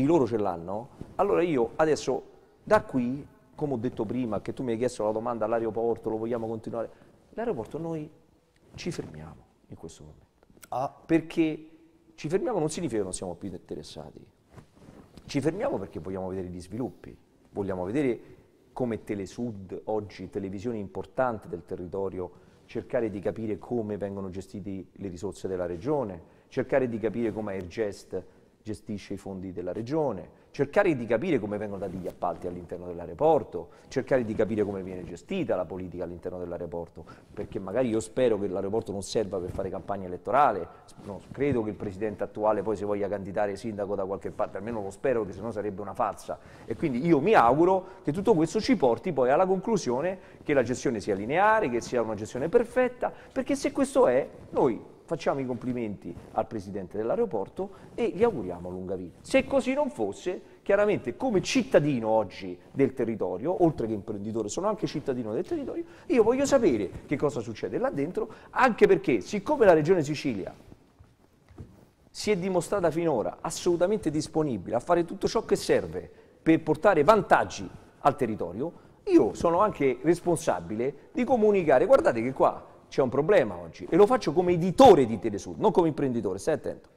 i loro ce l'hanno, allora io adesso da qui, come ho detto prima, che tu mi hai chiesto la domanda all'aeroporto, lo vogliamo continuare, l'aeroporto noi ci fermiamo in questo momento. Ah. Perché ci fermiamo non significa che non siamo più interessati, ci fermiamo perché vogliamo vedere gli sviluppi, vogliamo vedere come Telesud oggi, televisione importante del territorio, cercare di capire come vengono gestite le risorse della regione, cercare di capire come Airgest gestisce i fondi della regione, cercare di capire come vengono dati gli appalti all'interno dell'aeroporto, cercare di capire come viene gestita la politica all'interno dell'aeroporto, perché magari io spero che l'aeroporto non serva per fare campagna elettorale, no, credo che il presidente attuale poi si voglia candidare sindaco da qualche parte, almeno lo spero che sennò sarebbe una farsa e quindi io mi auguro che tutto questo ci porti poi alla conclusione che la gestione sia lineare, che sia una gestione perfetta, perché se questo è, noi facciamo i complimenti al presidente dell'aeroporto e gli auguriamo lunga vita. Se così non fosse, chiaramente come cittadino oggi del territorio, oltre che imprenditore, sono anche cittadino del territorio, io voglio sapere che cosa succede là dentro, anche perché siccome la regione Sicilia si è dimostrata finora assolutamente disponibile a fare tutto ciò che serve per portare vantaggi al territorio, io sono anche responsabile di comunicare, guardate che qua c'è un problema oggi e lo faccio come editore di Telesud, non come imprenditore, stai attento.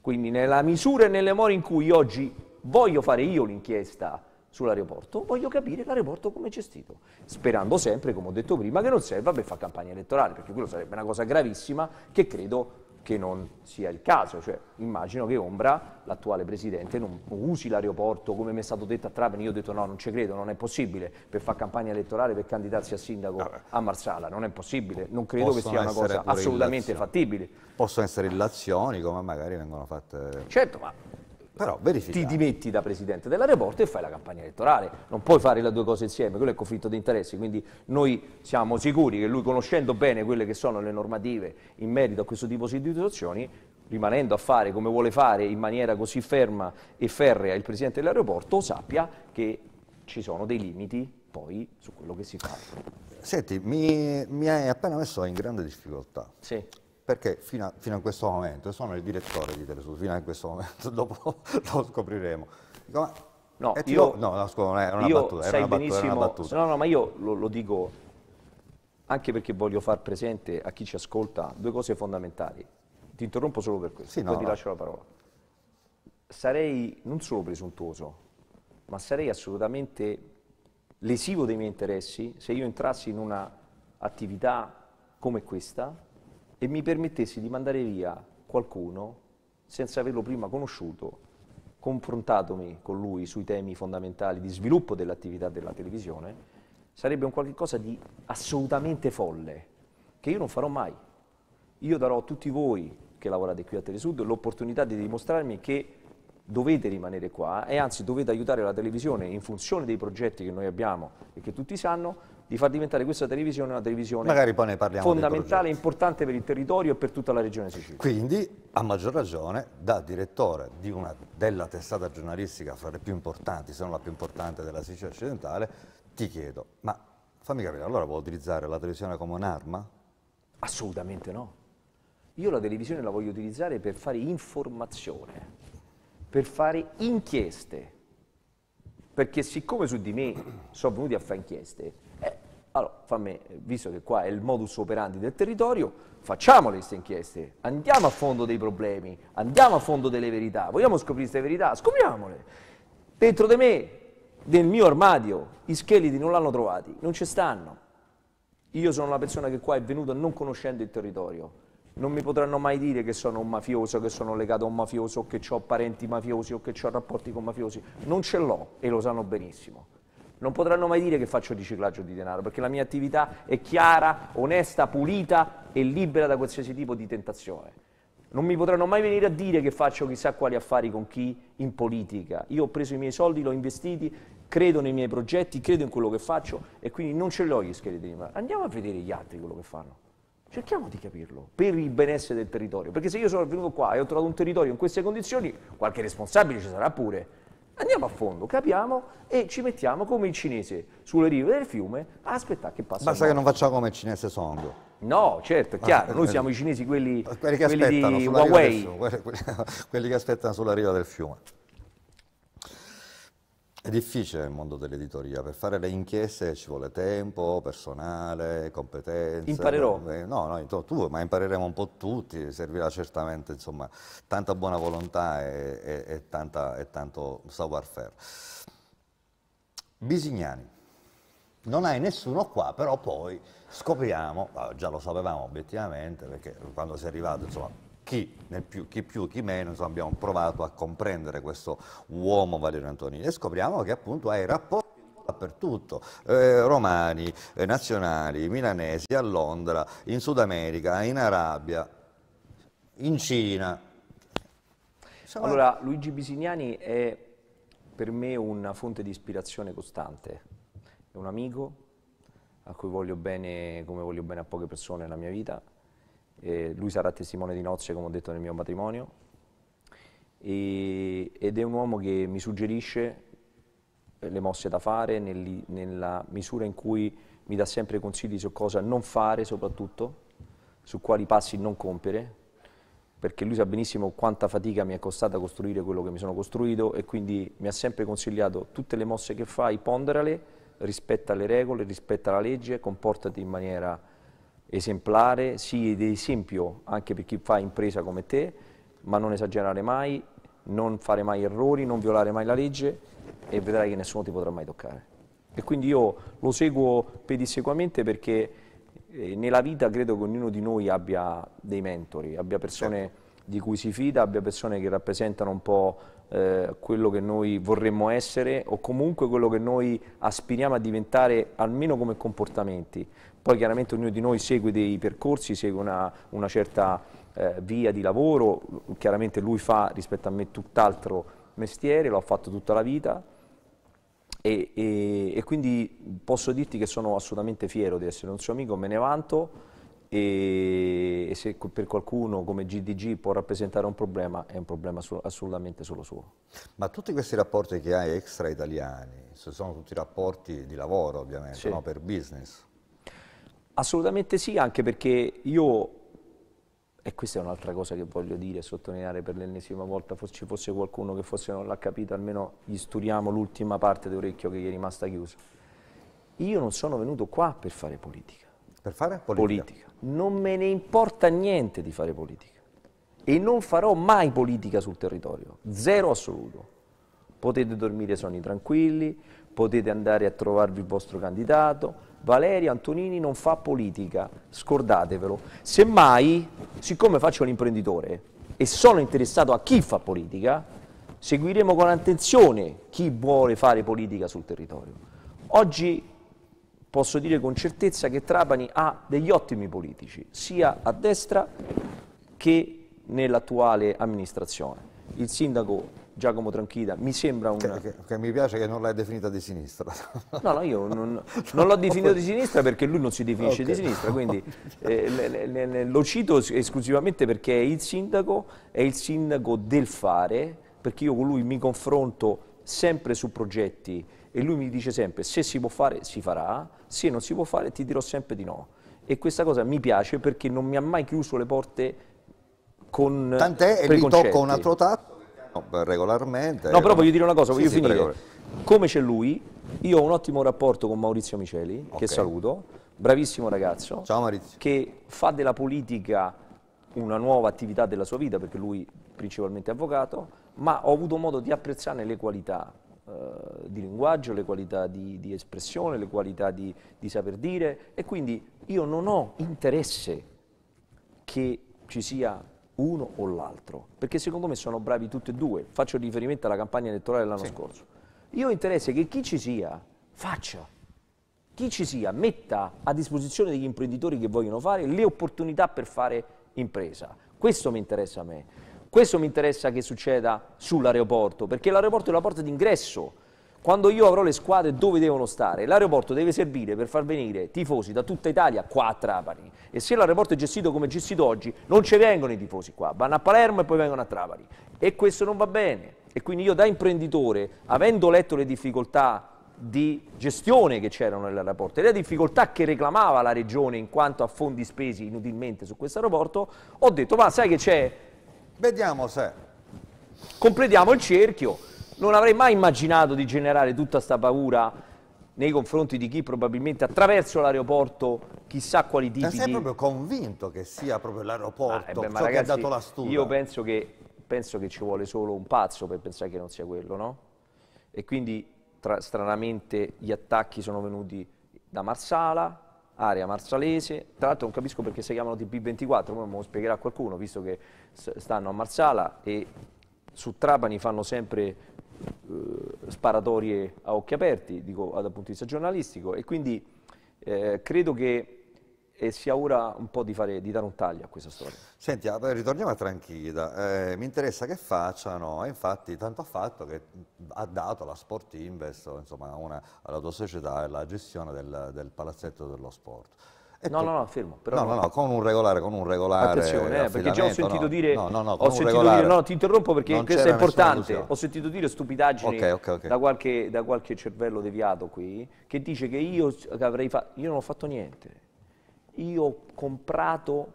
Quindi nella misura e nelle more in cui oggi voglio fare io l'inchiesta sull'aeroporto, voglio capire l'aeroporto come è gestito, sperando sempre, come ho detto prima, che non serva per fare campagna elettorale, perché quello sarebbe una cosa gravissima che credo che non sia il caso. Cioè, immagino che Ombra, l'attuale presidente, non usi l'aeroporto come mi è stato detto a Trapani. Io ho detto no, non ci credo, non è possibile per fare campagna elettorale, per candidarsi a sindaco a Marsala. Non è possibile, non credo che sia una cosa assolutamente fattibile. Possono essere illazioni come magari vengono fatte. Certo, ma però verifica. Ti dimetti da presidente dell'aeroporto e fai la campagna elettorale. Non puoi fare le due cose insieme, quello è conflitto di interessi. Quindi noi siamo sicuri che lui, conoscendo bene quelle che sono le normative in merito a questo tipo di situazioni, rimanendo a fare come vuole fare in maniera così ferma e ferrea il presidente dell'aeroporto, sappia che ci sono dei limiti poi su quello che si fa. Senti, mi, mi hai appena messo in grande difficoltà. Sì perché fino a, fino a, questo momento, sono il direttore di Telesud, fino a questo momento, dopo lo scopriremo. Dico, ma no, io, no, no, scusa, non è una io battuta, era una battuta, era una battuta. No, no, ma io lo, lo dico anche perché voglio far presente a chi ci ascolta due cose fondamentali. Ti interrompo solo per questo, sì, no, poi ti no. lascio la parola. Sarei non solo presuntuoso, ma sarei assolutamente lesivo dei miei interessi se io entrassi in una attività come questa e mi permettessi di mandare via qualcuno senza averlo prima conosciuto, confrontatomi con lui sui temi fondamentali di sviluppo dell'attività della televisione, sarebbe un qualcosa di assolutamente folle, che io non farò mai. Io darò a tutti voi che lavorate qui a Telesud l'opportunità di dimostrarmi che dovete rimanere qua e anzi dovete aiutare la televisione in funzione dei progetti che noi abbiamo e che tutti sanno di far diventare questa televisione una televisione fondamentale, importante per il territorio e per tutta la regione Sicilia. Quindi, a maggior ragione, da direttore di una, della testata giornalistica fra le più importanti, se non la più importante della Sicilia occidentale, ti chiedo, ma fammi capire, allora vuoi utilizzare la televisione come un'arma? Assolutamente no. Io la televisione la voglio utilizzare per fare informazione, per fare inchieste, perché siccome su di me sono venuti a fare inchieste, allora, fammi, visto che qua è il modus operandi del territorio, facciamo queste inchieste, andiamo a fondo dei problemi, andiamo a fondo delle verità, vogliamo scoprire queste verità, scopriamole. Dentro di me, nel mio armadio, i scheletri non l'hanno trovati, non ci stanno. Io sono una persona che qua è venuta non conoscendo il territorio, non mi potranno mai dire che sono un mafioso, che sono legato a un mafioso, o che ho parenti mafiosi o che ho rapporti con mafiosi. Non ce l'ho e lo sanno benissimo. Non potranno mai dire che faccio riciclaggio di denaro, perché la mia attività è chiara, onesta, pulita e libera da qualsiasi tipo di tentazione. Non mi potranno mai venire a dire che faccio chissà quali affari con chi in politica. Io ho preso i miei soldi, li ho investiti, credo nei miei progetti, credo in quello che faccio e quindi non ce l'ho gli scheletri. Andiamo a vedere gli altri quello che fanno. Cerchiamo di capirlo per il benessere del territorio. Perché se io sono venuto qua e ho trovato un territorio in queste condizioni, qualche responsabile ci sarà pure Andiamo a fondo, capiamo e ci mettiamo come il cinese sulle rive del fiume a aspettare che passa. Basta che non facciamo come il cinese Song. No, certo, è chiaro, ah, noi siamo i cinesi quelli, quelli, quelli di Huawei. Fiume, quelli, quelli che aspettano sulla riva del fiume. È difficile il mondo dell'editoria, per fare le inchieste ci vuole tempo, personale, competenze. Imparerò? Eh, no, no, tu, ma impareremo un po' tutti, servirà certamente insomma, tanta buona volontà e, e, e, tanta, e tanto savoir-faire. Bisignani, non hai nessuno qua, però poi scopriamo, ah, già lo sapevamo obiettivamente, perché quando sei arrivato insomma chi, più, chi più, chi meno, insomma, abbiamo provato a comprendere questo uomo Valerio Antonini e scopriamo che appunto ha i rapporti dappertutto, eh, romani, eh, nazionali, milanesi, a Londra, in Sud America, in Arabia, in Cina. Insomma... Allora, Luigi Bisignani è per me una fonte di ispirazione costante, è un amico a cui voglio bene come voglio bene a poche persone nella mia vita, eh, lui sarà testimone di nozze, come ho detto, nel mio matrimonio, e, ed è un uomo che mi suggerisce eh, le mosse da fare nel, nella misura in cui mi dà sempre consigli su cosa non fare soprattutto, su quali passi non compiere, perché lui sa benissimo quanta fatica mi è costata costruire quello che mi sono costruito e quindi mi ha sempre consigliato tutte le mosse che fai, ponderale, rispetta le regole, rispetta la legge, comportati in maniera esemplare, sì ed esempio anche per chi fa impresa come te, ma non esagerare mai, non fare mai errori, non violare mai la legge e vedrai che nessuno ti potrà mai toccare. E quindi io lo seguo pedissequamente perché eh, nella vita credo che ognuno di noi abbia dei mentori, abbia persone certo. di cui si fida, abbia persone che rappresentano un po' eh, quello che noi vorremmo essere o comunque quello che noi aspiriamo a diventare almeno come comportamenti. Poi chiaramente ognuno di noi segue dei percorsi, segue una, una certa eh, via di lavoro, chiaramente lui fa rispetto a me tutt'altro mestiere, l'ho fatto tutta la vita e, e, e, quindi posso dirti che sono assolutamente fiero di essere un suo amico, me ne vanto e, e se per qualcuno come GDG può rappresentare un problema è un problema assolutamente solo suo. Ma tutti questi rapporti che hai extra italiani, sono tutti rapporti di lavoro ovviamente, sì. no? per business? Assolutamente sì, anche perché io, e questa è un'altra cosa che voglio dire, sottolineare per l'ennesima volta, se ci fosse qualcuno che forse non l'ha capito, almeno gli sturiamo l'ultima parte d'orecchio che gli è rimasta chiusa. Io non sono venuto qua per fare politica. Per fare politica? Politica. Non me ne importa niente di fare politica. E non farò mai politica sul territorio, zero assoluto. Potete dormire sonni tranquilli, potete andare a trovarvi il vostro candidato, Valerio Antonini non fa politica, scordatevelo. Semmai, siccome faccio l'imprenditore e sono interessato a chi fa politica, seguiremo con attenzione chi vuole fare politica sul territorio. Oggi posso dire con certezza che Trapani ha degli ottimi politici, sia a destra che nell'attuale amministrazione. Il sindaco Giacomo Tranchida, mi sembra un... Che, che, che, mi piace che non l'hai definita di sinistra. No, no, io non, non l'ho definito di sinistra perché lui non si definisce okay. di sinistra, quindi eh, le, le, le, lo cito esclusivamente perché è il sindaco, è il sindaco del fare, perché io con lui mi confronto sempre su progetti e lui mi dice sempre se si può fare si farà, se non si può fare ti dirò sempre di no. E questa cosa mi piace perché non mi ha mai chiuso le porte con Tant'è, e lì tocco un altro tatto regolarmente. No, però voglio dire una cosa, voglio sì, finire. Prego. Come c'è lui, io ho un ottimo rapporto con Maurizio Miceli, okay. che saluto, bravissimo ragazzo. Ciao Maurizio. Che fa della politica una nuova attività della sua vita, perché lui principalmente è avvocato, ma ho avuto modo di apprezzarne le qualità eh, di linguaggio, le qualità di, di espressione, le qualità di, di, saper dire e quindi io non ho interesse che ci sia uno o l'altro, perché secondo me sono bravi tutti e due. Faccio riferimento alla campagna elettorale dell'anno sì. scorso. Io ho interesse che chi ci sia faccia, chi ci sia metta a disposizione degli imprenditori che vogliono fare le opportunità per fare impresa. Questo mi interessa a me. Questo mi interessa che succeda sull'aeroporto, perché l'aeroporto è la porta d'ingresso quando io avrò le squadre dove devono stare, l'aeroporto deve servire per far venire tifosi da tutta Italia qua a Trapani. E se l'aeroporto è gestito come è gestito oggi, non ci vengono i tifosi qua, vanno a Palermo e poi vengono a Trapani. E questo non va bene. E quindi io da imprenditore, avendo letto le difficoltà di gestione che c'erano nell'aeroporto e le difficoltà che reclamava la regione in quanto a fondi spesi inutilmente su questo aeroporto, ho detto ma sai che c'è? Vediamo se. Completiamo il cerchio non avrei mai immaginato di generare tutta questa paura nei confronti di chi probabilmente attraverso l'aeroporto chissà quali tipi ma sei proprio convinto che sia proprio l'aeroporto ah, eh beh, ragazzi, che ha dato la stufa io penso che, penso che ci vuole solo un pazzo per pensare che non sia quello no? e quindi tra, stranamente gli attacchi sono venuti da Marsala area marsalese, tra l'altro non capisco perché si chiamano TB24, ma me lo spiegherà qualcuno, visto che stanno a Marsala e su Trapani fanno sempre eh, sparatorie a occhi aperti, dico dal punto di vista giornalistico, e quindi eh, credo che eh, sia ora un po' di, fare, di, dare un taglio a questa storia. Senti, ah, ritorniamo a Tranchida, eh, mi interessa che facciano, infatti tanto ha fatto che ha dato alla Sport Invest, insomma una, alla tua società, la gestione del, del palazzetto dello sport. E ecco. no, poi... no, no, fermo. no, no, no, con un regolare, con un regolare. Attenzione, eh, perché già ho sentito no, dire. No, no, no, ho sentito regolare, dire, no, ti interrompo perché questo è importante. Ho sentito dire stupidaggini okay, okay, okay. Da, qualche, da, qualche, cervello deviato qui che dice che io avrei fatto. Io non ho fatto niente. Io ho comprato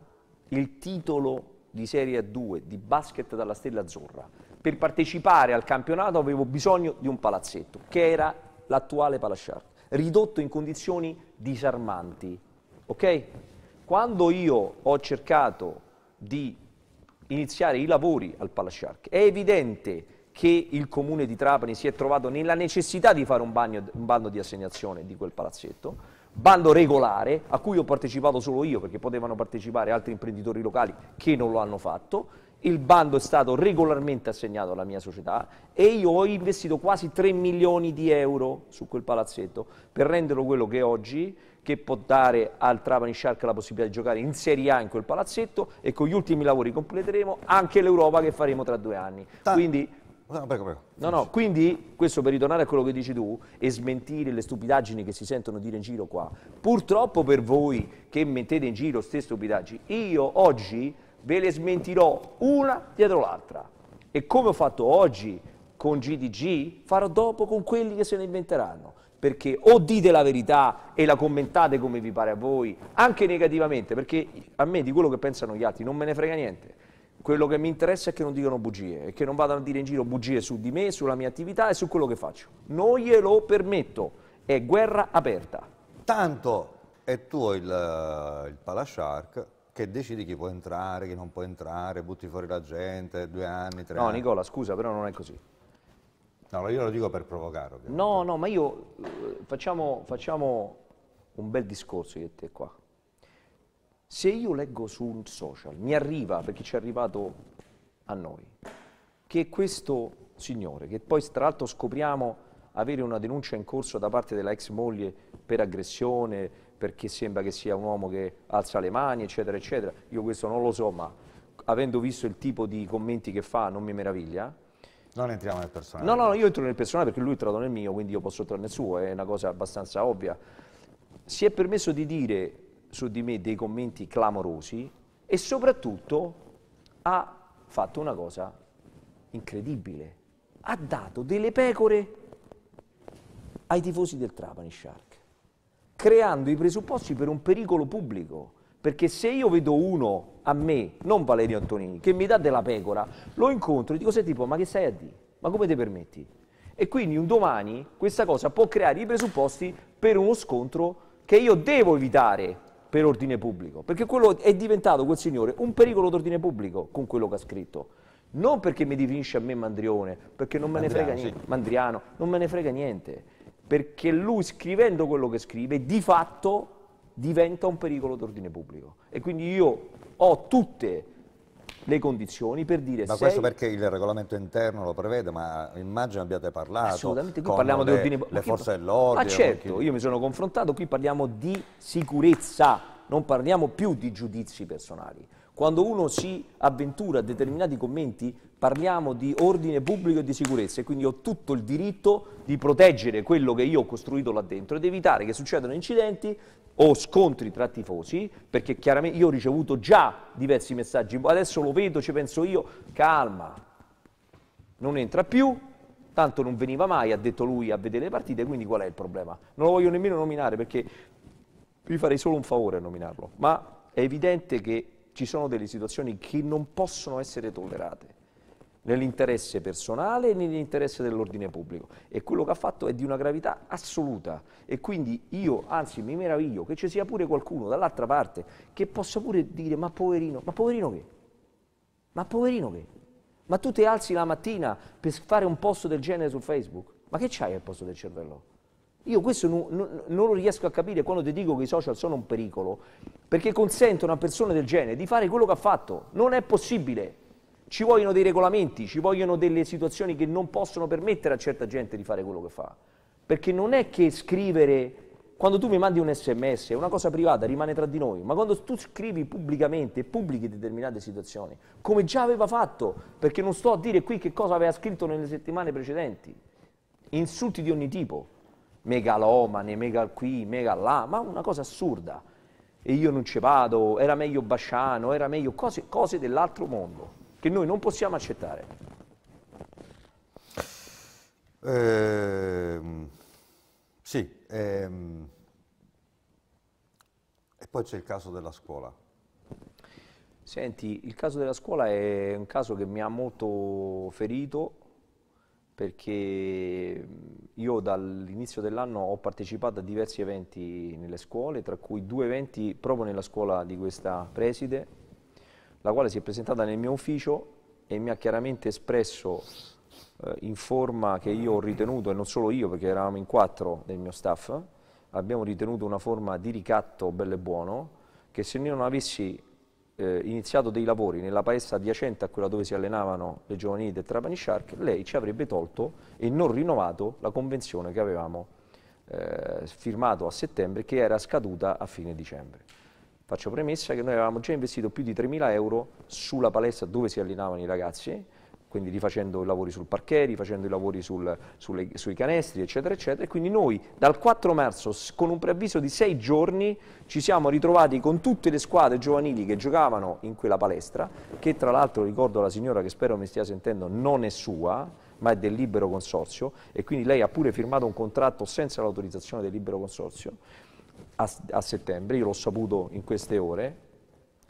il titolo di Serie 2 di basket dalla Stella Azzurra. Per partecipare al campionato avevo bisogno di un palazzetto, che era l'attuale Palasciar, ridotto in condizioni disarmanti ok? Quando io ho cercato di iniziare i lavori al Palasciarche, è evidente che il comune di Trapani si è trovato nella necessità di fare un, bagno, un bando di assegnazione di quel palazzetto, bando regolare a cui ho partecipato solo io perché potevano partecipare altri imprenditori locali che non lo hanno fatto. Il bando è stato regolarmente assegnato alla mia società e io ho investito quasi 3 milioni di euro su quel palazzetto per renderlo quello che oggi è che può dare al Trapani Shark la possibilità di giocare in Serie A in quel palazzetto e con gli ultimi lavori completeremo anche l'Europa che faremo tra due anni. Quindi, No, ah, prego, prego. No, no, quindi, questo per ritornare a quello che dici tu e smentire le stupidaggini che si sentono dire in giro qua, purtroppo per voi che mettete in giro queste stupidaggini, io oggi ve le smentirò una dietro l'altra. E come ho fatto oggi con GDG, farò dopo con quelli che se ne inventeranno perché o dite la verità e la commentate come vi pare a voi, anche negativamente, perché a me di quello che pensano gli altri non me ne frega niente. Quello che mi interessa è che non dicano bugie e che non vadano a dire in giro bugie su di me, sulla mia attività e su quello che faccio. Non glielo permetto, è guerra aperta. Tanto è tuo il, il Palashark che decidi chi può entrare, chi non può entrare, butti fuori la gente, due anni, tre no, anni. No Nicola, scusa, però non è così. No, ma io lo dico per provocare. Ovviamente. No, no, ma io eh, facciamo, facciamo un bel discorso io te qua. Se io leggo su un social, mi arriva, perché ci è arrivato a noi, che questo signore, che poi tra l'altro scopriamo avere una denuncia in corso da parte della ex moglie per aggressione, perché sembra che sia un uomo che alza le mani, eccetera, eccetera, io questo non lo so, ma avendo visto il tipo di commenti che fa non mi meraviglia, non entriamo nel personale. No, no, io entro nel personale perché lui è entrato nel mio, quindi io posso entrare nel suo, è una cosa abbastanza ovvia. Si è permesso di dire su di me dei commenti clamorosi e soprattutto ha fatto una cosa incredibile. Ha dato delle pecore ai tifosi del Trapani Shark, creando i presupposti per un pericolo pubblico. Perché se io vedo uno, a me, non Valerio Antonini, che mi dà della pecora, lo incontro e dico, sei tipo, ma che stai a dire? Ma come ti permetti? E quindi un domani questa cosa può creare i presupposti per uno scontro che io devo evitare per ordine pubblico, perché quello è diventato quel signore un pericolo d'ordine pubblico con quello che ha scritto. Non perché mi definisce a me Mandrione, perché non me Mandriano, ne frega niente, sì. Mandriano, non me ne frega niente, perché lui scrivendo quello che scrive, di fatto diventa un pericolo d'ordine pubblico. E quindi io ho tutte le condizioni per dire ma questo perché il regolamento interno lo prevede ma immagino abbiate parlato assolutamente qui parliamo le, di ordine pubblico le forze dell'ordine ma ah, certo chi... io mi sono confrontato qui parliamo di sicurezza non parliamo più di giudizi personali quando uno si avventura a determinati commenti parliamo di ordine pubblico e di sicurezza e quindi ho tutto il diritto di proteggere quello che io ho costruito là dentro ed evitare che succedano incidenti o scontri tra tifosi, perché chiaramente io ho ricevuto già diversi messaggi, adesso lo vedo, ci penso io, calma, non entra più, tanto non veniva mai, ha detto lui, a vedere le partite, quindi qual è il problema? Non lo voglio nemmeno nominare perché vi farei solo un favore a nominarlo, ma è evidente che ci sono delle situazioni che non possono essere tollerate nell'interesse personale e nell'interesse dell'ordine pubblico e quello che ha fatto è di una gravità assoluta e quindi io anzi mi meraviglio che ci sia pure qualcuno dall'altra parte che possa pure dire ma poverino, ma poverino che? Ma poverino che? Ma tu ti alzi la mattina per fare un posto del genere su Facebook? Ma che c'hai al posto del cervello? Io questo non, non, non lo riesco a capire quando ti dico che i social sono un pericolo, perché consentono a persone del genere di fare quello che ha fatto. Non è possibile. Ci vogliono dei regolamenti, ci vogliono delle situazioni che non possono permettere a certa gente di fare quello che fa. Perché non è che scrivere, quando tu mi mandi un sms, è una cosa privata, rimane tra di noi, ma quando tu scrivi pubblicamente pubblichi determinate situazioni, come già aveva fatto, perché non sto a dire qui che cosa aveva scritto nelle settimane precedenti, insulti di ogni tipo, megalomane, mega qui, mega là, ma una cosa assurda. E io non ci vado, era meglio Basciano, era meglio cose, cose dell'altro mondo che noi non possiamo accettare? Eh, sì. Ehm. E poi c'è il caso della scuola. Senti, il caso della scuola è un caso che mi ha molto ferito perché mm, io dall'inizio dell'anno ho partecipato a diversi eventi nelle scuole, tra cui due eventi proprio nella scuola di questa preside, la quale si è presentata nel mio ufficio e mi ha chiaramente espresso eh, in forma che io ho ritenuto, e non solo io perché eravamo in quattro del mio staff, abbiamo ritenuto una forma di ricatto bello e buono, che se io non avessi eh, iniziato dei lavori nella paessa adiacente a quella dove si allenavano le giovanili del Trapani Shark, lei ci avrebbe tolto e non rinnovato la convenzione che avevamo eh, firmato a settembre, che era scaduta a fine dicembre. Faccio premessa che noi avevamo già investito più di 3.000 euro sulla palestra dove si allenavano i ragazzi, quindi rifacendo i lavori sul parquet, rifacendo i lavori sul, sulle, sui canestri, eccetera, eccetera. E quindi noi dal 4 marzo, con un preavviso di 6 giorni, ci siamo ritrovati con tutte le squadre giovanili che giocavano in quella palestra, che tra l'altro ricordo alla signora che spero mi stia sentendo, non è sua, ma è del libero consorzio e quindi lei ha pure firmato un contratto senza l'autorizzazione del libero consorzio a, a settembre, io l'ho saputo in queste ore,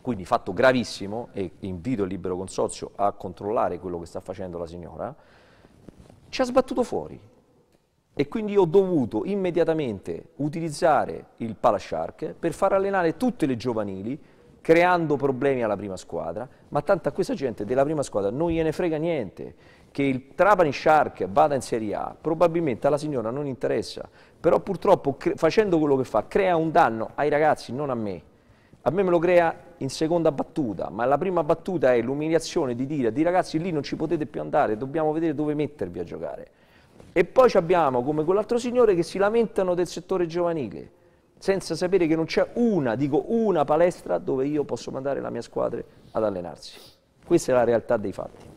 quindi fatto gravissimo e invito il libero consorzio a controllare quello che sta facendo la signora, ci ha sbattuto fuori e quindi ho dovuto immediatamente utilizzare il Palashark per far allenare tutte le giovanili creando problemi alla prima squadra, ma tanto a questa gente della prima squadra non gliene frega niente, che il Trapani Shark vada in Serie A probabilmente alla signora non interessa, però purtroppo facendo quello che fa crea un danno ai ragazzi, non a me. A me me lo crea in seconda battuta, ma la prima battuta è l'umiliazione di dire a dei ragazzi lì non ci potete più andare, dobbiamo vedere dove mettervi a giocare. E poi abbiamo come quell'altro signore che si lamentano del settore giovanile, senza sapere che non c'è una, dico una palestra dove io posso mandare la mia squadra ad allenarsi. Questa è la realtà dei fatti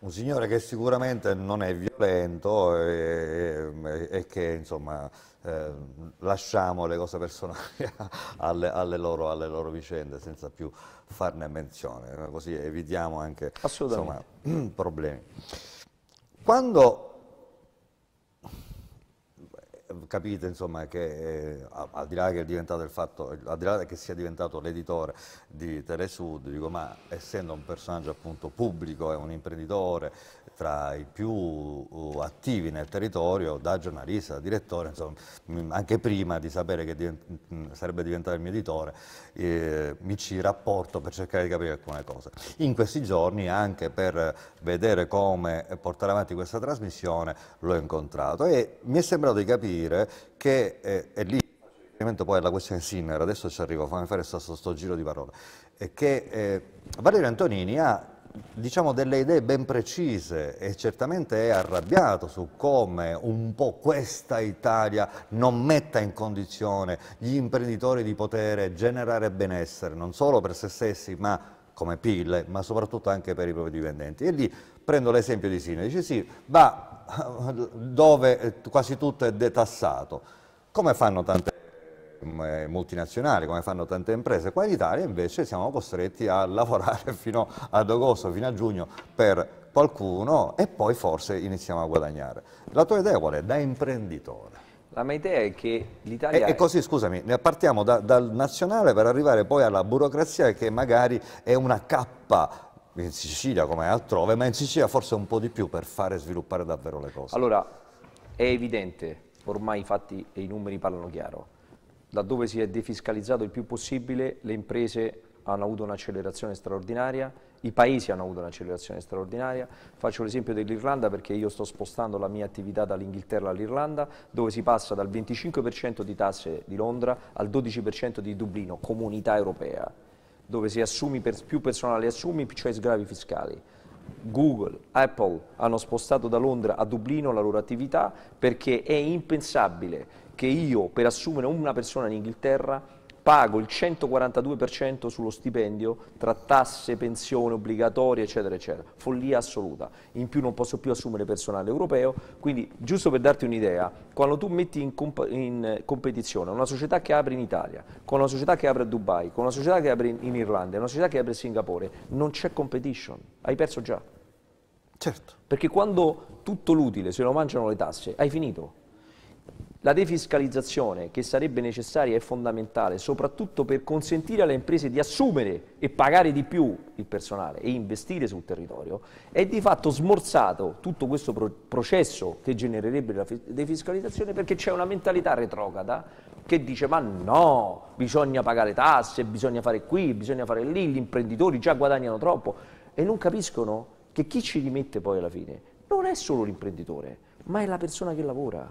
un signore che sicuramente non è violento e, e, e che insomma eh, lasciamo le cose personali alle, alle, loro, alle, loro, vicende senza più farne menzione, così evitiamo anche insomma, problemi. Quando capite insomma, che eh, al di là che, fatto, al di là che sia diventato l'editore di Telesud, dico, ma essendo un personaggio appunto pubblico, è un imprenditore, tra i più uh, attivi nel territorio, da giornalista, da direttore, insomma, anche prima di sapere che divent sarebbe diventato il mio editore, eh, mi ci rapporto per cercare di capire alcune cose. In questi giorni, anche per vedere come portare avanti questa trasmissione, l'ho incontrato e mi è sembrato di capire che eh, è lì poi alla questione Sinner, adesso ci arrivo, fammi fare questo, giro di parole, che eh, Valerio Antonini ha diciamo, delle idee ben precise e certamente è arrabbiato su come un po' questa Italia non metta in condizione gli imprenditori di poter generare benessere, non solo per se stessi, ma come PIL, ma soprattutto anche per i propri dipendenti. E lì prendo l'esempio di Sino, dice sì, va dove eh, quasi tutto è detassato. Come fanno tante eh, multinazionali, come fanno tante imprese. Qua in Italia invece siamo costretti a lavorare fino ad agosto, fino a giugno per qualcuno e poi forse iniziamo a guadagnare. La tua idea qual è? Da imprenditore. La mia idea è che l'Italia... E, e, così, scusami, ne partiamo da, dal nazionale per arrivare poi alla burocrazia che magari è una cappa in Sicilia come altrove, ma in Sicilia forse un po' di più per fare sviluppare davvero le cose. Allora, è evidente, ormai i fatti e i numeri parlano chiaro, laddove si è defiscalizzato il più possibile, le imprese hanno avuto un'accelerazione straordinaria, i paesi hanno avuto un'accelerazione straordinaria. Faccio l'esempio dell'Irlanda perché io sto spostando la mia attività dall'Inghilterra all'Irlanda, dove si passa dal 25% di tasse di Londra al 12% di Dublino, comunità europea, dove se assumi per, più personale assumi, cioè sgravi fiscali. Google, Apple hanno spostato da Londra a Dublino la loro attività perché è impensabile che io per assumere una persona in Inghilterra pago il 142% sullo stipendio tra tasse, pensione obbligatorie, eccetera, eccetera. Follia assoluta. In più non posso più assumere personale europeo, quindi giusto per darti un'idea, quando tu metti in, comp in, competizione una società che apre in Italia, con una società che apre a Dubai, con una società che apre in, in Irlanda, una società che apre a Singapore, non c'è competition, hai perso già. Certo. Perché quando tutto l'utile se lo mangiano le tasse, hai finito. La defiscalizzazione che sarebbe necessaria è fondamentale, soprattutto per consentire alle imprese di assumere e pagare di più il personale e investire sul territorio, è di fatto smorzato tutto questo pro processo che genererebbe la defiscalizzazione perché c'è una mentalità retrograda che dice ma no, bisogna pagare tasse, bisogna fare qui, bisogna fare lì, gli imprenditori già guadagnano troppo e non capiscono che chi ci rimette poi alla fine non è solo l'imprenditore, ma è la persona che lavora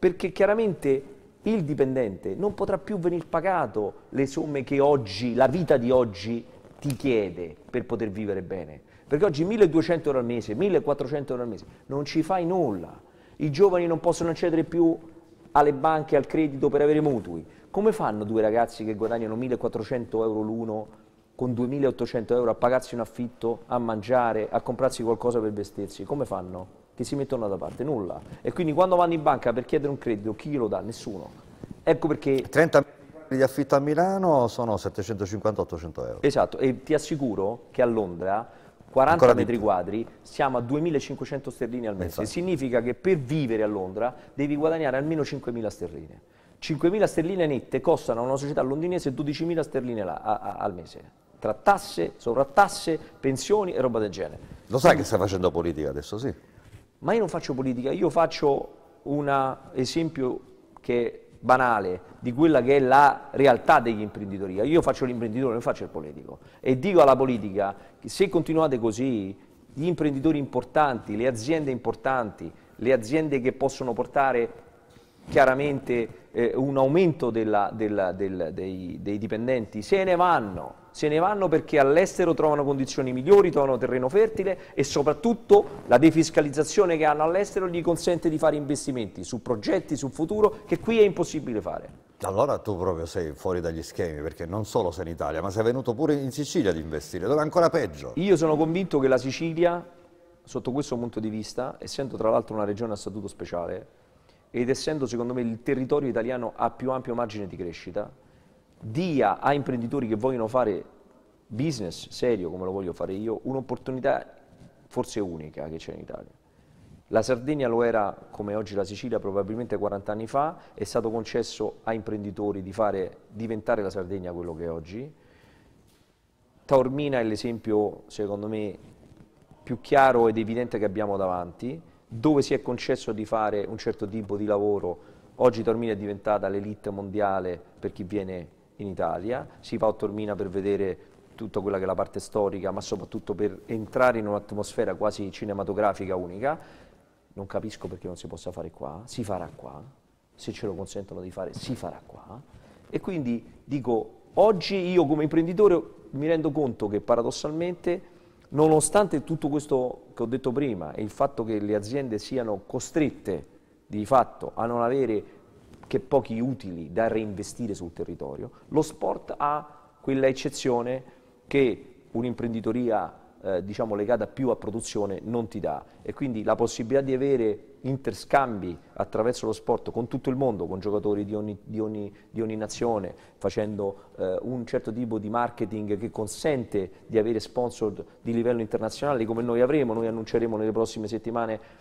perché chiaramente il dipendente non potrà più venire pagato le somme che oggi, la vita di oggi ti chiede per poter vivere bene. Perché oggi 1200 euro al mese, 1400 euro al mese, non ci fai nulla. I giovani non possono accedere più alle banche, al credito per avere mutui. Come fanno due ragazzi che guadagnano 1400 euro l'uno con 2800 euro a pagarsi un affitto, a mangiare, a comprarsi qualcosa per vestirsi? Come fanno? che si mettono da parte, nulla. E quindi quando vanno in banca per chiedere un credito, chi glielo dà? Nessuno. Ecco perché... 30 di affitto a Milano sono 750-800 euro. Esatto, e ti assicuro che a Londra 40 Ancora metri quadri siamo a 2.500 sterline al mese. Esatto. Significa che per vivere a Londra devi guadagnare almeno 5.000 sterline. 5.000 sterline nette costano a una società londinese 12.000 sterline là, a, a, al mese tra tasse, sovrattasse, pensioni e roba del genere. Lo sai che stai facendo politica adesso, sì? Ma io non faccio politica, io faccio un esempio che è banale di quella che è la realtà dell'imprenditoria. Io faccio l'imprenditore, non faccio il politico. E dico alla politica che se continuate così, gli imprenditori importanti, le aziende importanti, le aziende che possono portare chiaramente eh, un aumento della, della, del, dei, dei, dipendenti, se ne vanno, se ne vanno perché all'estero trovano condizioni migliori, trovano terreno fertile e soprattutto la defiscalizzazione che hanno all'estero gli consente di fare investimenti su progetti, sul futuro, che qui è impossibile fare. Allora tu proprio sei fuori dagli schemi, perché non solo sei in Italia, ma sei venuto pure in Sicilia ad investire, dove è ancora peggio. Io sono convinto che la Sicilia, sotto questo punto di vista, essendo tra l'altro una regione a statuto speciale, ed essendo secondo me il territorio italiano a più ampio margine di crescita, dia a imprenditori che vogliono fare business serio come lo voglio fare io, un'opportunità forse unica che c'è in Italia. La Sardegna lo era, come oggi la Sicilia, probabilmente 40 anni fa, è stato concesso a imprenditori di fare diventare la Sardegna quello che è oggi. Taormina è l'esempio, secondo me, più chiaro ed evidente che abbiamo davanti dove si è concesso di fare un certo tipo di lavoro. Oggi Tormina è diventata l'elite mondiale per chi viene in Italia, si va a Tormina per vedere tutta quella che è la parte storica, ma soprattutto per entrare in un'atmosfera quasi cinematografica unica. Non capisco perché non si possa fare qua, si farà qua, se ce lo consentono di fare, si farà qua. E quindi dico, oggi io come imprenditore mi rendo conto che paradossalmente nonostante tutto questo che ho detto prima e il fatto che le aziende siano costrette di fatto a non avere che pochi utili da reinvestire sul territorio, lo sport ha quella eccezione che un'imprenditoria eh, diciamo legata più a produzione non ti dà e quindi la possibilità di avere interscambi attraverso lo sport con tutto il mondo, con giocatori di ogni, di ogni, di ogni nazione, facendo eh, un certo tipo di marketing che consente di avere sponsor di livello internazionale come noi avremo, noi annunceremo nelle prossime settimane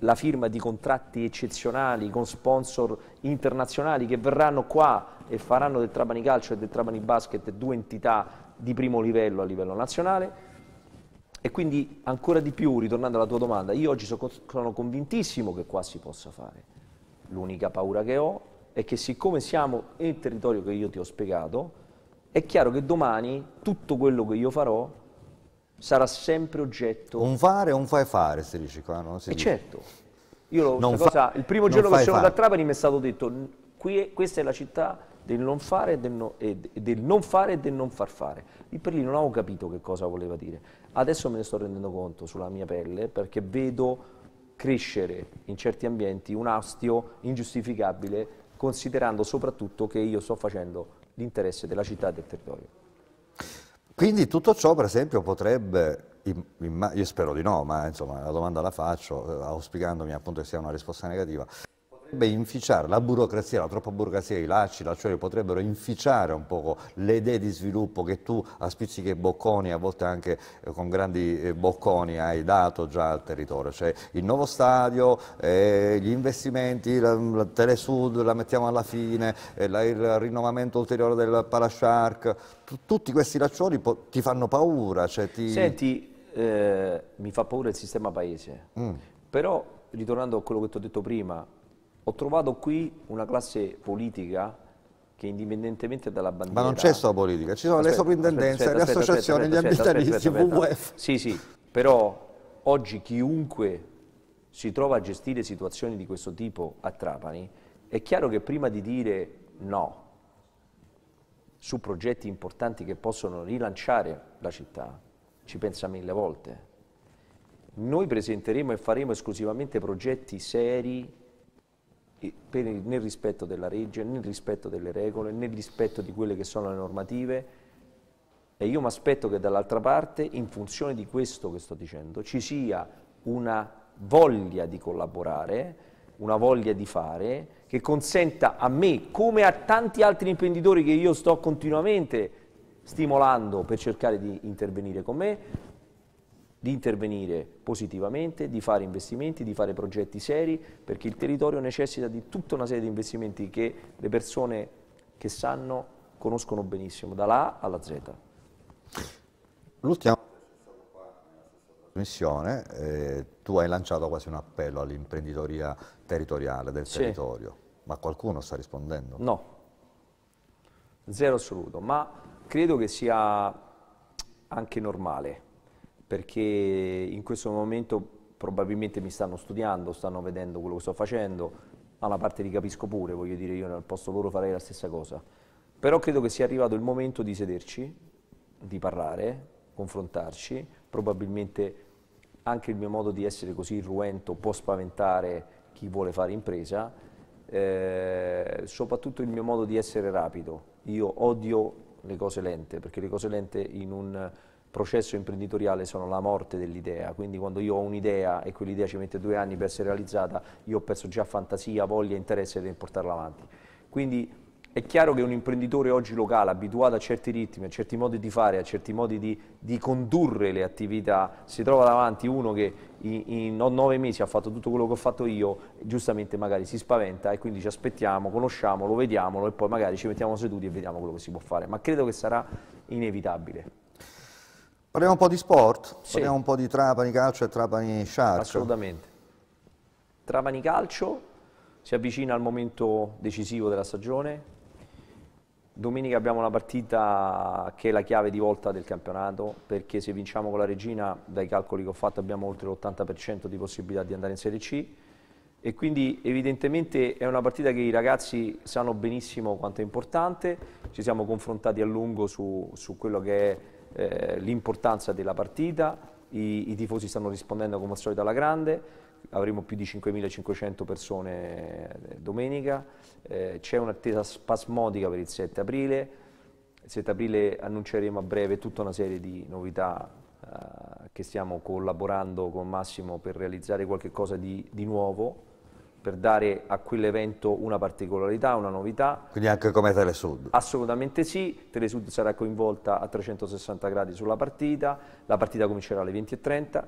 la firma di contratti eccezionali con sponsor internazionali che verranno qua e faranno del Trapani Calcio e del Trapani Basket due entità di primo livello a livello nazionale e quindi ancora di più, ritornando alla tua domanda, io oggi sono, convintissimo che qua si possa fare. L'unica paura che ho è che siccome siamo nel territorio che io ti ho spiegato, è chiaro che domani tutto quello che io farò sarà sempre oggetto... Un fare o un fai fare, si dice qua, no? Si e eh, dice. certo. Io lo, cosa, il primo giorno che sono da Trapani mi è stato detto qui, questa è la città del non fare e del, no, e del non fare e del non far fare. Lì per lì non avevo capito che cosa voleva dire. Adesso me ne sto rendendo conto sulla mia pelle perché vedo crescere in certi ambienti un astio ingiustificabile considerando soprattutto che io sto facendo l'interesse della città e del territorio. Quindi tutto ciò per esempio potrebbe io spero di no, ma insomma la domanda la faccio, eh, auspicandomi appunto che sia una risposta negativa potrebbe inficiare la burocrazia, la troppa burocrazia, i lacci, cioè potrebbero inficiare un poco le idee di sviluppo che tu a spizzichi bocconi, a volte anche eh, con grandi eh, bocconi hai dato già al territorio, cioè il nuovo stadio, eh, gli investimenti, la, la Telesud la mettiamo alla fine, eh, la, il rinnovamento ulteriore del Palashark, tutti questi laccioli ti fanno paura. Cioè ti... Senti, eh, mi fa paura il sistema paese, mm. però ritornando a quello che ti ho detto prima, ho trovato qui una classe politica che indipendentemente dalla bandiera... Ma non c'è solo politica, ci sono aspetta, le soprintendenze, aspetta, aspetta, le associazioni, gli ambientalisti, WWF. Sì, sì, però oggi chiunque si trova a gestire situazioni di questo tipo a Trapani, è chiaro che prima di dire no su progetti importanti che possono rilanciare la città, ci pensa mille volte. Noi presenteremo e faremo esclusivamente progetti seri per, nel rispetto della legge, nel rispetto delle regole, nel rispetto di quelle che sono le normative e io mi aspetto che dall'altra parte, in funzione di questo che sto dicendo, ci sia una voglia di collaborare, una voglia di fare, che consenta a me, come a tanti altri imprenditori che io sto continuamente stimolando per cercare di intervenire con me, di intervenire positivamente, di fare investimenti, di fare progetti seri, perché il territorio necessita di tutta una serie di investimenti che le persone che sanno conoscono benissimo, dall'A alla Z. L'ultima trasmissione eh, tu hai lanciato quasi un appello all'imprenditoria territoriale del sì. territorio, ma qualcuno sta rispondendo? No, zero assoluto, ma credo che sia anche normale perché in questo momento probabilmente mi stanno studiando, stanno vedendo quello che sto facendo, ma una parte li capisco pure, voglio dire io nel posto loro farei la stessa cosa, però credo che sia arrivato il momento di sederci, di parlare, confrontarci, probabilmente anche il mio modo di essere così irruento può spaventare chi vuole fare impresa, eh, soprattutto il mio modo di essere rapido, io odio le cose lente, perché le cose lente in un processo imprenditoriale sono la morte dell'idea, quindi quando io ho un'idea e quell'idea ci mette due anni per essere realizzata, io ho perso già fantasia, voglia, interesse per portarla avanti. Quindi è chiaro che un imprenditore oggi locale, abituato a certi ritmi, a certi modi di fare, a certi modi di, di condurre le attività, si trova davanti uno che in, nove mesi ha fatto tutto quello che ho fatto io, giustamente magari si spaventa e quindi ci aspettiamo, conosciamolo, vediamolo e poi magari ci mettiamo seduti e vediamo quello che si può fare. Ma credo che sarà inevitabile. Parliamo un po' di sport, sì. parliamo un po' di Trapani Calcio e Trapani Sciaccio. Assolutamente. Trapani Calcio si avvicina al momento decisivo della stagione. Domenica abbiamo una partita che è la chiave di volta del campionato perché se vinciamo con la Regina, dai calcoli che ho fatto, abbiamo oltre l'80% di possibilità di andare in Serie C e quindi evidentemente è una partita che i ragazzi sanno benissimo quanto è importante, ci siamo confrontati a lungo su, su quello che è eh, l'importanza della partita, i, i, tifosi stanno rispondendo come al solito alla grande, avremo più di 5.500 persone eh, domenica, eh, c'è un'attesa spasmodica per il 7 aprile, il 7 aprile annunceremo a breve tutta una serie di novità eh, che stiamo collaborando con Massimo per realizzare qualcosa di, di nuovo, per dare a quell'evento una particolarità, una novità. Quindi anche come Telesud? Assolutamente sì, Telesud sarà coinvolta a 360 gradi sulla partita, la partita comincerà alle 20.30,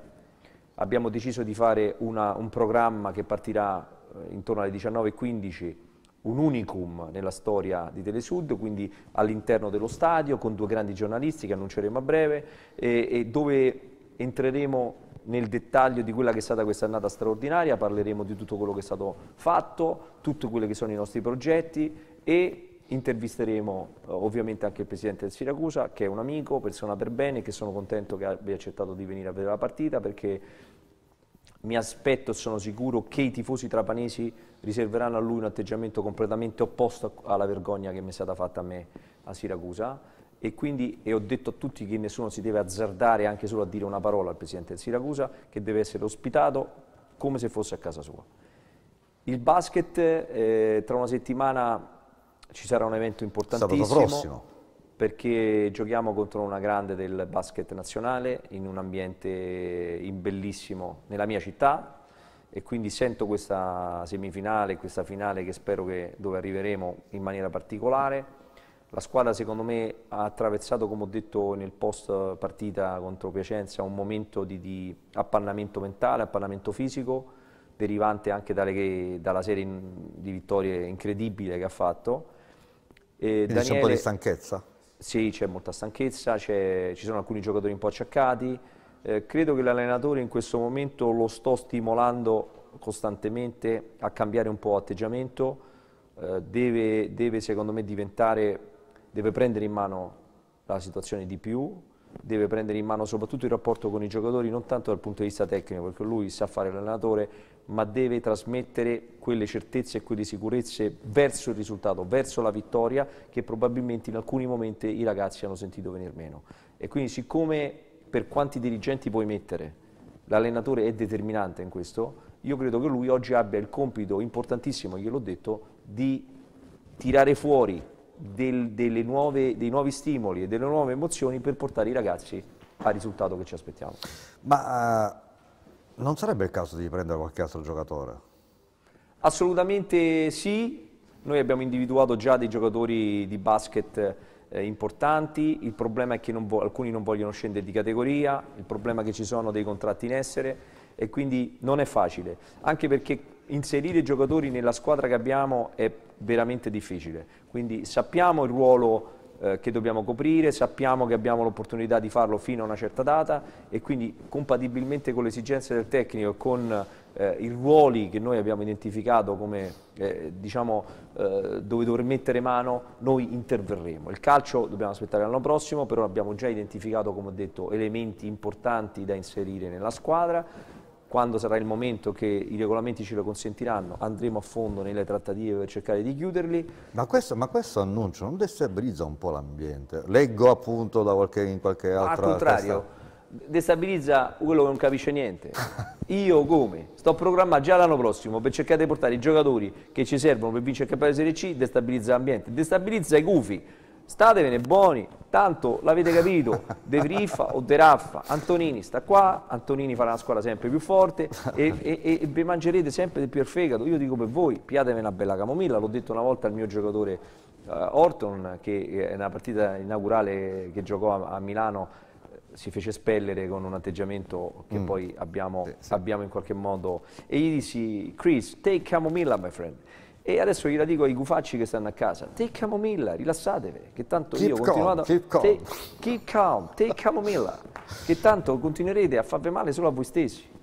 abbiamo deciso di fare una, un programma che partirà eh, intorno alle 19.15 un unicum nella storia di Telesud, quindi all'interno dello stadio con due grandi giornalisti che annunceremo a breve e, e dove entreremo nel dettaglio di quella che è stata questa annata straordinaria, parleremo di tutto quello che è stato fatto, tutti quelli che sono i nostri progetti e intervisteremo eh, ovviamente anche il presidente del Siracusa che è un amico, persona per bene, che sono contento che abbia accettato di venire a vedere la partita perché mi aspetto e sono sicuro che i tifosi trapanesi riserveranno a lui un atteggiamento completamente opposto alla vergogna che mi è stata fatta a me a Siracusa e quindi e ho detto a tutti che nessuno si deve azzardare anche solo a dire una parola al Presidente del Siracusa, che deve essere ospitato come se fosse a casa sua. Il basket, eh, tra una settimana ci sarà un evento importantissimo. prossimo perché giochiamo contro una grande del basket nazionale in un ambiente in bellissimo nella mia città e quindi sento questa semifinale, questa finale che spero che dove arriveremo in maniera particolare la squadra secondo me ha attraversato, come ho detto nel post partita contro Piacenza, un momento di, di appannamento mentale, appannamento fisico, derivante anche dalle, dalla serie di vittorie incredibile che ha fatto. E Daniele, c'è un po' di stanchezza? Sì, c'è molta stanchezza, ci sono alcuni giocatori un po' acciaccati. Eh, credo che l'allenatore in questo momento lo sto stimolando costantemente a cambiare un po' atteggiamento. Eh, deve, deve secondo me diventare deve prendere in mano la situazione di più, deve prendere in mano soprattutto il rapporto con i giocatori, non tanto dal punto di vista tecnico, perché lui sa fare l'allenatore, ma deve trasmettere quelle certezze e quelle sicurezze verso il risultato, verso la vittoria, che probabilmente in alcuni momenti i ragazzi hanno sentito venir meno. E quindi siccome per quanti dirigenti puoi mettere, l'allenatore è determinante in questo, io credo che lui oggi abbia il compito importantissimo, gliel'ho detto, di tirare fuori del, nuove, dei nuovi stimoli e delle nuove emozioni per portare i ragazzi al risultato che ci aspettiamo. Ma uh, non sarebbe il caso di prendere qualche altro giocatore? Assolutamente sì, noi abbiamo individuato già dei giocatori di basket eh, importanti, il problema è che non alcuni non vogliono scendere di categoria, il problema è che ci sono dei contratti in essere e quindi non è facile, anche perché inserire i giocatori nella squadra che abbiamo è veramente difficile, quindi sappiamo il ruolo eh, che dobbiamo coprire, sappiamo che abbiamo l'opportunità di farlo fino a una certa data e quindi compatibilmente con le esigenze del tecnico e con eh, i ruoli che noi abbiamo identificato come eh, diciamo eh, dove dover mettere mano, noi interverremo. Il calcio dobbiamo aspettare l'anno prossimo, però abbiamo già identificato, come ho detto, elementi importanti da inserire nella squadra quando sarà il momento che i regolamenti ce lo consentiranno, andremo a fondo nelle trattative per cercare di chiuderli. Ma questo, ma questo annuncio non destabilizza un po' l'ambiente? Leggo appunto da qualche, in qualche altra... Al contrario, testa... destabilizza quello che non capisce niente. Io come? Sto programmando già l'anno prossimo per cercare di portare i giocatori che ci servono per vincere il campionato di Serie C, destabilizza l'ambiente, destabilizza i gufi statevene buoni, tanto l'avete capito, De Riffa o De Raffa, Antonini sta qua, Antonini farà una squadra sempre più forte e, e, e, e mangerete sempre del più il fegato, io dico per voi, piatevene una bella camomilla, l'ho detto una volta al mio giocatore uh, Orton, che nella partita inaugurale che giocò a, a Milano eh, si fece spellere con un atteggiamento che mm. poi abbiamo, sì, sì. abbiamo in qualche modo, e gli dissi, Chris, take camomilla my friend, e adesso gliela dico ai gufacci che stanno a casa, take camomilla, rilassatevi, che tanto keep io continuate... Keep calm, take, keep calm, take camomilla, che tanto continuerete a farvi male solo a voi stessi.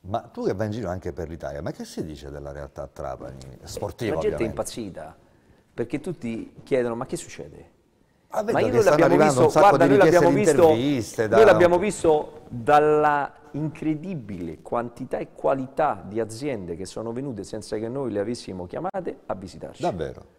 Ma tu che vai in giro anche per l'Italia, ma che si dice della realtà a Trapani, eh, sportiva La gente ovviamente. è impazzita, perché tutti chiedono, ma che succede? Ah, ma io noi l'abbiamo visto, guarda, noi l'abbiamo visto, da... noi l'abbiamo visto dalla incredibile quantità e qualità di aziende che sono venute senza che noi le avessimo chiamate a visitarci. Davvero?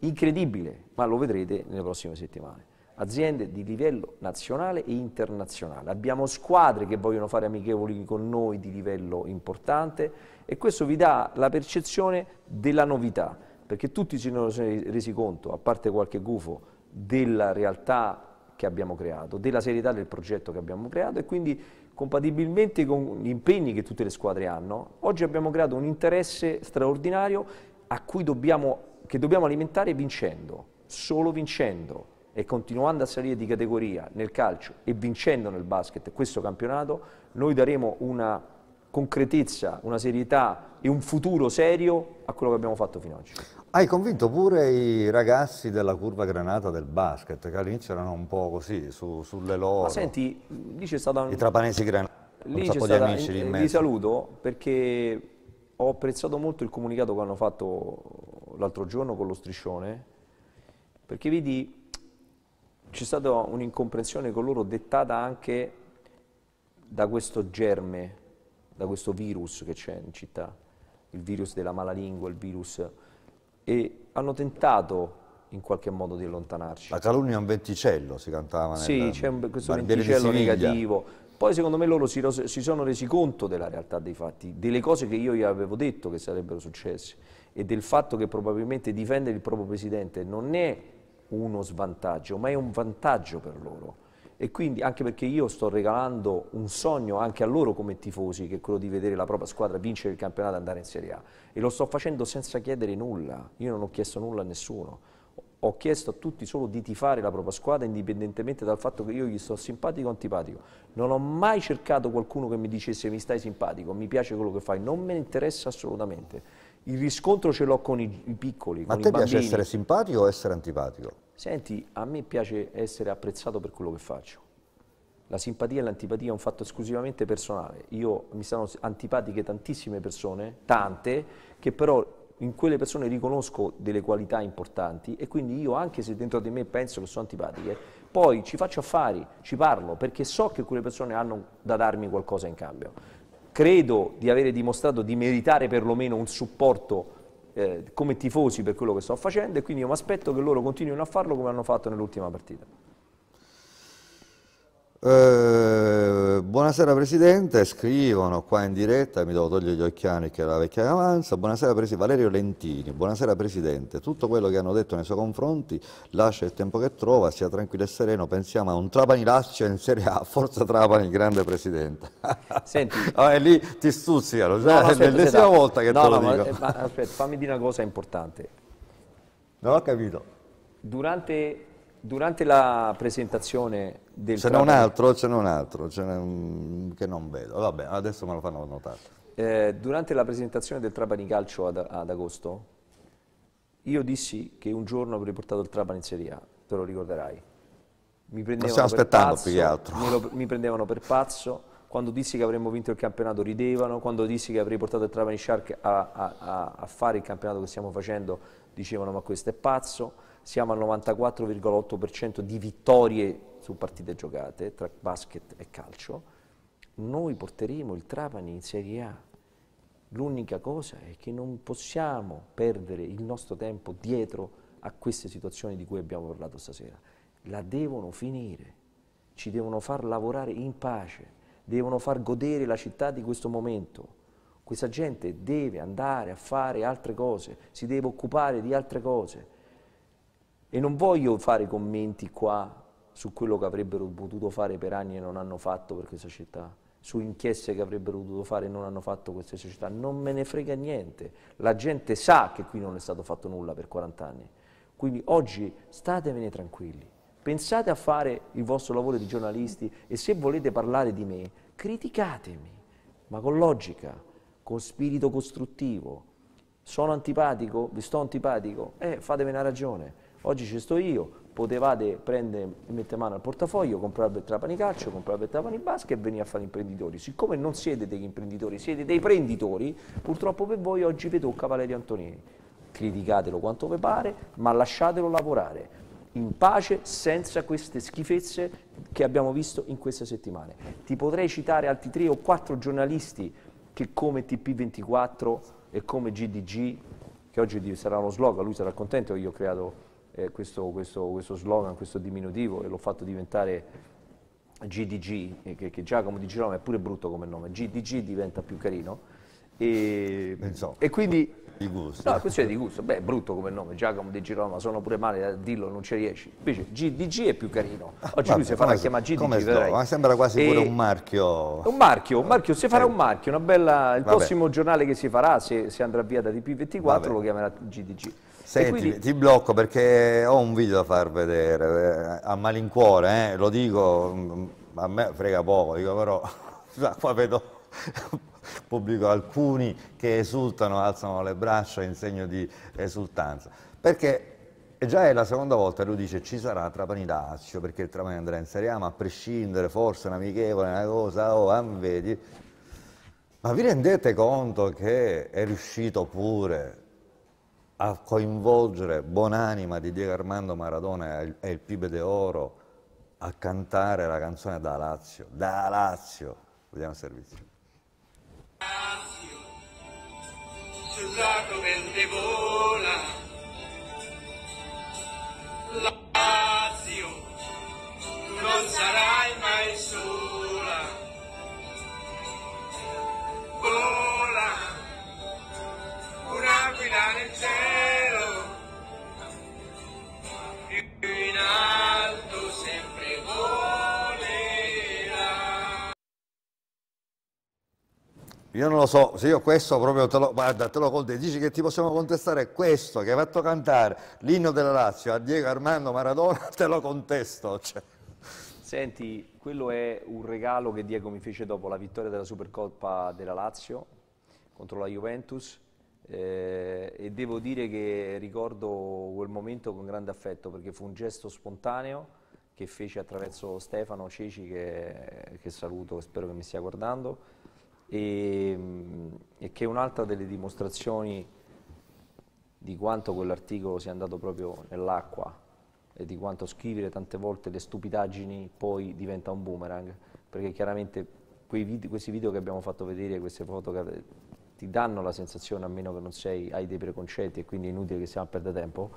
Incredibile, ma lo vedrete nelle prossime settimane. Aziende di livello nazionale e internazionale. Abbiamo squadre che vogliono fare amichevoli con noi di livello importante e questo vi dà la percezione della novità, perché tutti si sono resi conto, a parte qualche gufo, della realtà che abbiamo creato, della serietà del progetto che abbiamo creato e quindi compatibilmente con gli impegni che tutte le squadre hanno, oggi abbiamo creato un interesse straordinario dobbiamo, che dobbiamo alimentare vincendo, solo vincendo e continuando a salire di categoria nel calcio e vincendo nel basket questo campionato, noi daremo una concretezza, una serietà e un futuro serio a quello che abbiamo fatto fino ad oggi. Hai convinto pure i ragazzi della curva granata del basket, che all'inizio erano un po' così, su, sulle loro. Ma senti, lì c'è stata... I trapanesi granata, lì un sacco di amici eh, lì in mezzo. Li saluto perché ho apprezzato molto il comunicato che hanno fatto l'altro giorno con lo striscione, perché vedi, c'è stata un'incomprensione con loro dettata anche da questo germe, da questo virus che c'è in città, il virus della malalingua, il virus e hanno tentato in qualche modo di allontanarci. La calunnia è un venticello, si cantava. Sì, c'è questo venticello negativo. Poi secondo me loro si, si, sono resi conto della realtà dei fatti, delle cose che io gli avevo detto che sarebbero successe e del fatto che probabilmente difendere il proprio presidente non è uno svantaggio, ma è un vantaggio per loro e quindi anche perché io sto regalando un sogno anche a loro come tifosi, che è quello di vedere la propria squadra vincere il campionato e andare in Serie A. E lo sto facendo senza chiedere nulla, io non ho chiesto nulla a nessuno. Ho chiesto a tutti solo di tifare la propria squadra indipendentemente dal fatto che io gli sto simpatico o antipatico. Non ho mai cercato qualcuno che mi dicesse mi stai simpatico, mi piace quello che fai, non me ne interessa assolutamente. Il riscontro ce l'ho con i, i piccoli. Ma a te piace essere simpatico o essere antipatico? senti, a me piace essere apprezzato per quello che faccio. La simpatia e l'antipatia è un fatto esclusivamente personale. Io mi stanno antipatiche tantissime persone, tante, che però in quelle persone riconosco delle qualità importanti e quindi io anche se dentro di me penso che sono antipatiche, poi ci faccio affari, ci parlo perché so che quelle persone hanno da darmi qualcosa in cambio. Credo di avere dimostrato di meritare perlomeno un supporto eh, come tifosi per quello che sto facendo e quindi io mi aspetto che loro continuino a farlo come hanno fatto nell'ultima partita. Eh, buonasera Presidente, scrivono qua in diretta, mi devo togliere gli occhiali che la vecchia avanza. Buonasera Presidente, Valerio Lentini, buonasera Presidente, tutto quello che hanno detto nei suoi confronti lascia il tempo che trova, sia tranquillo e sereno, pensiamo a un Trapani Lazio in Serie A, forza Trapani, grande Presidente. Senti. ah, lì ti stuzzicano, no, cioè, no, è l'ennesima volta che no, te lo no, dico. Eh, ma, aspetta, fammi dire una cosa importante. Non ho capito. Durante, durante la presentazione del Ce n'è un altro, ce n'è un altro, ce n'è un... che non vedo. Vabbè, adesso me lo fanno notare. Eh, durante la presentazione del Trapani Calcio ad, ad, agosto, io dissi che un giorno avrei portato il Trapani in Serie A, te lo ricorderai. Mi prendevano, per pazzo, lo, mi prendevano per pazzo, quando dissi che avremmo vinto il campionato ridevano, quando dissi che avrei portato il Trapani Shark a, a, a fare il campionato che stiamo facendo dicevano ma questo è pazzo, siamo al 94,8% di vittorie su partite giocate tra basket e calcio, noi porteremo il Trapani in Serie A. L'unica cosa è che non possiamo perdere il nostro tempo dietro a queste situazioni di cui abbiamo parlato stasera. La devono finire, ci devono far lavorare in pace, devono far godere la città di questo momento. Questa gente deve andare a fare altre cose, si deve occupare di altre cose. E non voglio fare commenti qua su quello che avrebbero potuto fare per anni e non hanno fatto per questa città, su inchieste che avrebbero potuto fare e non hanno fatto queste società. Non me ne frega niente, la gente sa che qui non è stato fatto nulla per 40 anni. Quindi oggi statevene tranquilli, pensate a fare il vostro lavoro di giornalisti e se volete parlare di me, criticatemi, ma con logica, con spirito costruttivo. Sono antipatico? Vi sto antipatico? Eh, fatemi una ragione. Oggi ci sto io, potevate prendere, e mettere mano al portafoglio, comprare per Trapani Calcio, comprare per Trapani Basket e venire a fare imprenditori. Siccome non siete degli imprenditori, siete dei prenditori, purtroppo per voi oggi vi tocca Valerio Antonini. Criticatelo quanto vi pare, ma lasciatelo lavorare in pace senza queste schifezze che abbiamo visto in queste settimane. Ti potrei citare altri tre o quattro giornalisti che come TP24 e come GDG, che oggi sarà uno slogan, lui sarà contento che io ho creato eh, questo, questo, questo, slogan, questo diminutivo e l'ho fatto diventare GDG, eh, che, che Giacomo di Girolamo è pure brutto come nome, GDG diventa più carino. E, so, e quindi... Di gusto. No, questione di gusto. Beh, brutto come nome, Giacomo di Girolamo, sono pure male a eh, dirlo, non ci riesci. Invece GDG è più carino. Oggi ah, lui si farà chiamare GDG, vedrai. Ma sembra quasi e, pure un marchio. Un marchio, un marchio, si farà eh. un marchio, bella, il vabbè. prossimo giornale che si farà, se, se andrà via da DP24, vabbè. lo chiamerà GDG. Senti, quindi... ti blocco perché ho un video da far vedere, eh, a malincuore, eh, lo dico, mm, a me frega poco, dico però qua vedo pubblico alcuni che esultano, alzano le braccia in segno di esultanza, perché già è la seconda volta che lui dice ci sarà Trapani Lazio perché il Trapani andrà in Serie A, ma a prescindere forse un amichevole, una cosa, oh, ah, vedi. Ma vi rendete conto che è riuscito pure a coinvolgere Buonanima di Diego Armando Maradona e il Pibe de Oro a cantare la canzone da Lazio, da Lazio. Vediamo il servizio. Lazio, sul sull'arco verde vola. Lazio, non sarai mai sola. Vola un'aquila nel cielo, più in alto sempre volerà. Io non lo so, se io questo proprio te lo, guarda, te lo contesto, dici che ti possiamo contestare questo che hai fatto cantare l'inno della Lazio a Diego Armando Maradona, te lo contesto. Cioè. Senti, quello è un regalo che Diego mi fece dopo la vittoria della Supercoppa della Lazio contro la Juventus eh, e devo dire che ricordo quel momento con grande affetto perché fu un gesto spontaneo che fece attraverso Stefano Ceci che, che saluto e spero che mi stia guardando e, mm, e che è un'altra delle dimostrazioni di quanto quell'articolo sia andato proprio nell'acqua e di quanto scrivere tante volte le stupidaggini poi diventa un boomerang perché chiaramente video, questi video che abbiamo fatto vedere, queste foto che ti danno la sensazione, a meno che non sei, hai dei preconcetti e quindi è inutile che stiamo a perdere tempo,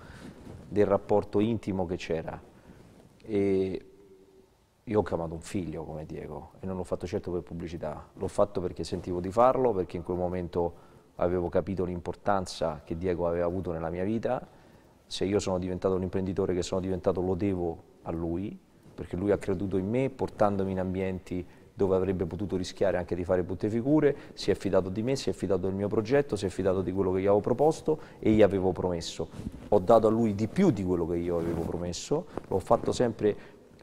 del rapporto intimo che c'era. E io ho chiamato un figlio come Diego e non l'ho fatto certo per pubblicità, l'ho fatto perché sentivo di farlo, perché in quel momento avevo capito l'importanza che Diego aveva avuto nella mia vita, se io sono diventato un imprenditore che sono diventato lo devo a lui, perché lui ha creduto in me portandomi in ambienti dove avrebbe potuto rischiare anche di fare brutte figure, si è fidato di me, si è fidato del mio progetto, si è fidato di quello che gli avevo proposto e gli avevo promesso. Ho dato a lui di più di quello che io avevo promesso, l'ho fatto sempre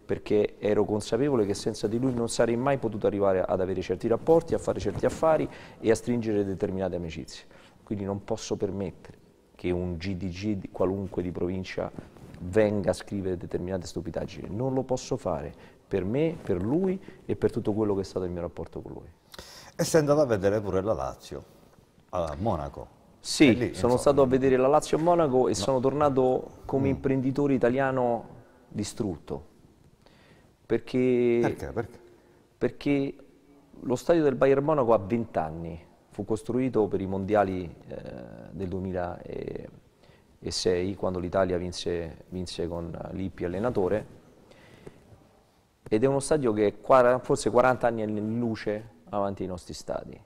perché ero consapevole che senza di lui non sarei mai potuto arrivare ad avere certi rapporti, a fare certi affari e a stringere determinate amicizie. Quindi non posso permettere che un GDG di qualunque di provincia venga a scrivere determinate stupidaggini, non lo posso fare, per me, per lui e per tutto quello che è stato il mio rapporto con lui. E sei andato a vedere pure la Lazio, a Monaco. Sì, lì, sono stato a vedere la Lazio a Monaco e no. sono tornato come mm. imprenditore italiano distrutto. Perché, perché? Perché? Perché lo stadio del Bayern Monaco ha 20 anni, fu costruito per i mondiali eh, del 2006, quando l'Italia vinse, vinse con Lippi allenatore, ed è uno stadio che è forse 40 anni è in luce avanti ai nostri stadi.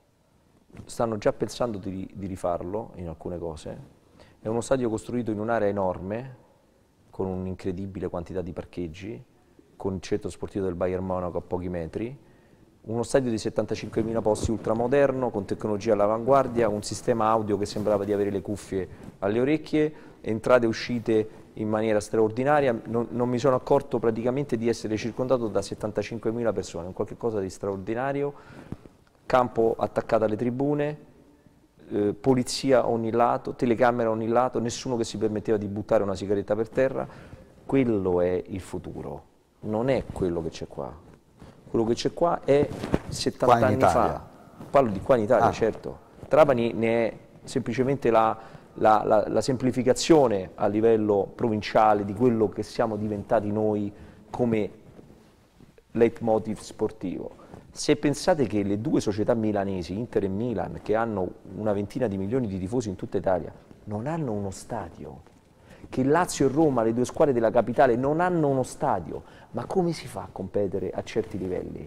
Stanno già pensando di, di rifarlo in alcune cose. È uno stadio costruito in un'area enorme, con un'incredibile quantità di parcheggi, con il centro sportivo del Bayern Monaco a pochi metri, uno stadio di 75.000 posti ultramoderno, con tecnologia all'avanguardia, un sistema audio che sembrava di avere le cuffie alle orecchie, entrate e uscite in maniera straordinaria, non, non, mi sono accorto praticamente di essere circondato da 75.000 persone, un qualcosa di straordinario, campo attaccato alle tribune, eh, polizia a ogni lato, telecamera a ogni lato, nessuno che si permetteva di buttare una sigaretta per terra, quello è il futuro, non è quello che c'è qua, quello che c'è qua è 70 qua anni Italia. fa, parlo di qua in Italia ah. certo, Trapani ne è semplicemente la la, la, la semplificazione a livello provinciale di quello che siamo diventati noi come leitmotiv sportivo. Se pensate che le due società milanesi, Inter e Milan, che hanno una ventina di milioni di tifosi in tutta Italia, non hanno uno stadio, che Lazio e Roma, le due squadre della capitale, non hanno uno stadio, ma come si fa a competere a certi livelli?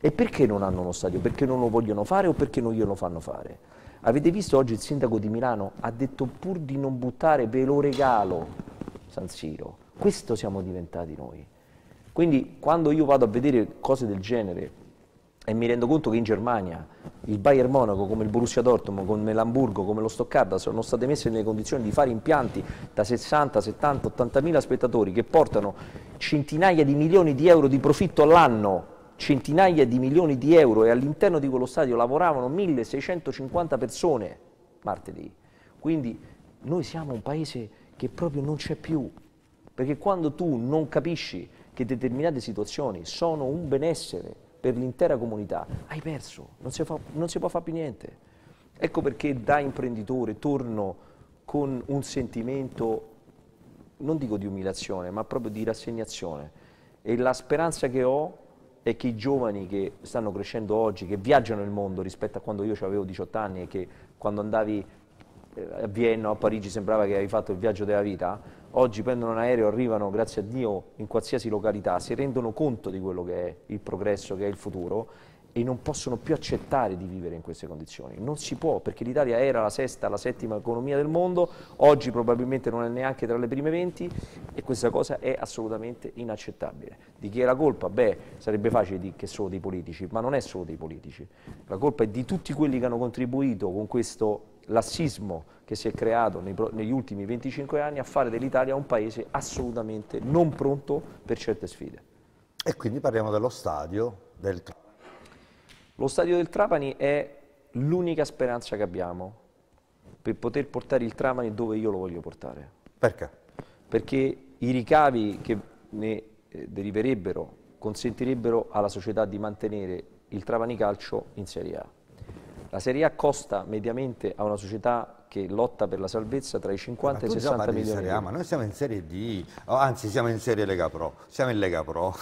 E perché non hanno uno stadio? Perché non lo vogliono fare o perché non glielo fanno fare? Avete visto oggi il sindaco di Milano ha detto pur di non buttare ve lo regalo San Siro. Questo siamo diventati noi. Quindi quando io vado a vedere cose del genere e mi rendo conto che in Germania il Bayern Monaco, come il Borussia Dortmund, come l'Hamburgo, come lo Stoccarda sono state messe nelle condizioni di fare impianti da 60, 70, 80 mila spettatori che portano centinaia di milioni di euro di profitto all'anno centinaia di milioni di euro e all'interno di quello stadio lavoravano 1650 persone martedì. Quindi noi siamo un paese che proprio non c'è più, perché quando tu non capisci che determinate situazioni sono un benessere per l'intera comunità, hai perso, non si, fa, non si può fare più niente. Ecco perché da imprenditore torno con un sentimento, non dico di umiliazione, ma proprio di rassegnazione. E la speranza che ho e che i giovani che stanno crescendo oggi, che viaggiano il mondo rispetto a quando io avevo 18 anni e che quando andavi eh, a Vienna o a Parigi sembrava che avevi fatto il viaggio della vita, oggi prendono un aereo, arrivano, grazie a Dio, in qualsiasi località, si rendono conto di quello che è il progresso, che è il futuro e non possono più accettare di vivere in queste condizioni. Non si può, perché l'Italia era la sesta, la settima economia del mondo, oggi probabilmente non è neanche tra le prime venti e questa cosa è assolutamente inaccettabile. Di chi è la colpa? Beh, sarebbe facile dire che solo dei politici, ma non è solo dei politici. La colpa è di tutti quelli che hanno contribuito con questo lassismo che si è creato nei, negli ultimi 25 anni a fare dell'Italia un paese assolutamente non pronto per certe sfide. E quindi parliamo dello stadio, del campo lo stadio del Trapani è l'unica speranza che abbiamo per poter portare il Trapani dove io lo voglio portare. Perché? Perché i ricavi che ne eh, deriverebbero consentirebbero alla società di mantenere il Trapani Calcio in Serie A. La Serie A costa mediamente a una società che lotta per la salvezza tra i 50 e i 60 milioni. Serie A, ma noi siamo in Serie D, oh, anzi siamo in Serie Lega Pro, siamo in Lega Pro.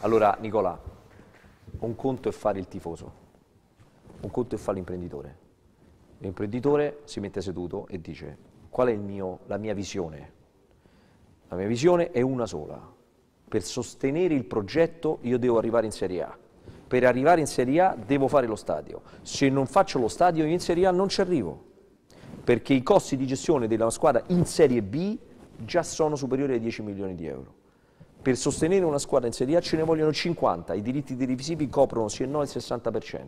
allora Nicolà, un conto è fare il tifoso, un conto è fare l'imprenditore. L'imprenditore si mette seduto e dice qual è mio, la mia visione. La mia visione è una sola. Per sostenere il progetto io devo arrivare in Serie A. Per arrivare in Serie A devo fare lo stadio. Se non faccio lo stadio io in Serie A non ci arrivo. Perché i costi di gestione della squadra in Serie B già sono superiori ai 10 milioni di euro per sostenere una squadra in Serie A ce ne vogliono 50, i diritti televisivi coprono sì e no il 60%.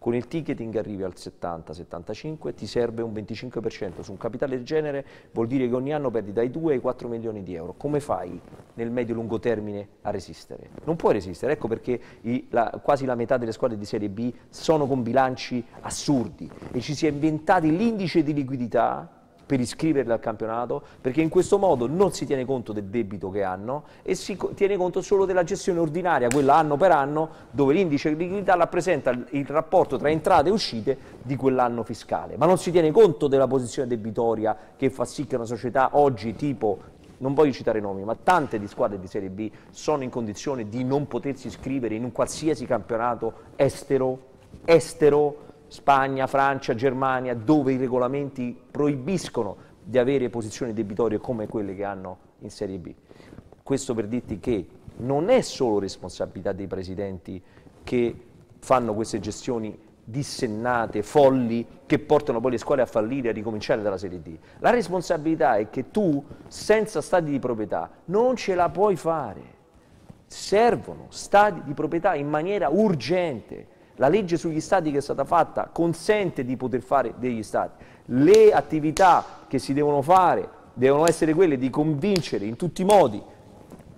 Con il ticketing arrivi al 70-75, ti serve un 25%. Su un capitale del genere vuol dire che ogni anno perdi dai 2 ai 4 milioni di euro. Come fai nel medio-lungo termine a resistere? Non puoi resistere, ecco perché i, la, quasi la metà delle squadre di Serie B sono con bilanci assurdi e ci si è inventati l'indice di liquidità per iscriverli al campionato, perché in questo modo non si tiene conto del debito che hanno e si tiene conto solo della gestione ordinaria, quella anno per anno, dove l'indice di liquidità rappresenta il rapporto tra entrate e uscite di quell'anno fiscale. Ma non si tiene conto della posizione debitoria che fa sì che una società oggi tipo non voglio citare nomi, ma tante di squadre di Serie B sono in condizione di non potersi iscrivere in un qualsiasi campionato estero, estero Spagna, Francia, Germania, dove i regolamenti proibiscono di avere posizioni debitorie come quelle che hanno in Serie B. Questo per dirti che non è solo responsabilità dei presidenti che fanno queste gestioni dissennate, folli, che portano poi le squadre a fallire e a ricominciare dalla Serie D. La responsabilità è che tu, senza stati di proprietà, non ce la puoi fare. Servono stati di proprietà in maniera urgente. La legge sugli stati che è stata fatta consente di poter fare degli stati. Le attività che si devono fare devono essere quelle di convincere in tutti i modi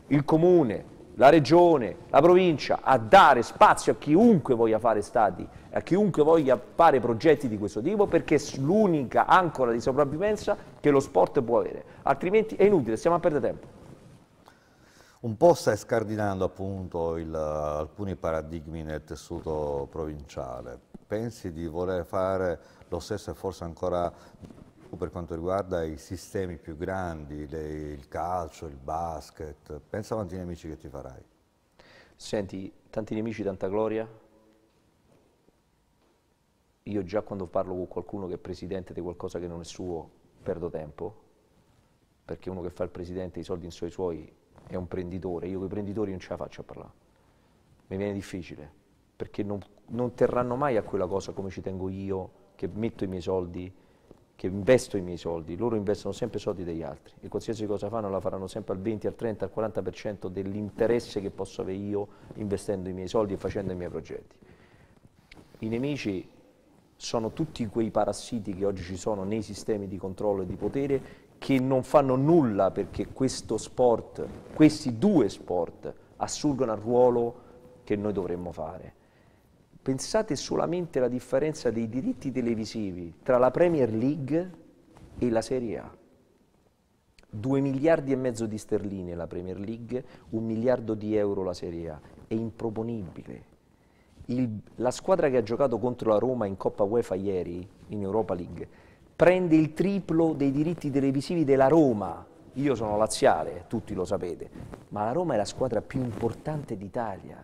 il comune, la regione, la provincia a dare spazio a chiunque voglia fare stati, a chiunque voglia fare progetti di questo tipo perché è l'unica ancora di sopravvivenza che lo sport può avere, altrimenti è inutile, stiamo a perdere tempo un po' stai scardinando appunto il, alcuni paradigmi nel tessuto provinciale. Pensi di voler fare lo stesso e forse ancora per quanto riguarda i sistemi più grandi, le, il calcio, il basket? Pensa quanti nemici che ti farai. Senti, tanti nemici, tanta gloria. Io già quando parlo con qualcuno che è presidente di qualcosa che non è suo, perdo tempo, perché uno che fa il presidente i soldi in suoi suoi è un prenditore, io con i prenditori non ce la faccio a parlare, mi viene difficile, perché non, non terranno mai a quella cosa come ci tengo io, che metto i miei soldi, che investo i miei soldi, loro investono sempre i soldi degli altri e qualsiasi cosa fanno la faranno sempre al 20, al 30, al 40% dell'interesse che posso avere io investendo i miei soldi e facendo i miei progetti. I nemici sono tutti quei parassiti che oggi ci sono nei sistemi di controllo e di potere che non fanno nulla perché questo sport, questi due sport assurgono al ruolo che noi dovremmo fare. Pensate solamente alla differenza dei diritti televisivi tra la Premier League e la Serie A. 2 miliardi e mezzo di sterline la Premier League, un miliardo di euro la Serie A. È improponibile. Il, la squadra che ha giocato contro la Roma in Coppa UEFA ieri, in Europa League, prende il triplo dei diritti televisivi della Roma. Io sono laziale, tutti lo sapete, ma la Roma è la squadra più importante d'Italia,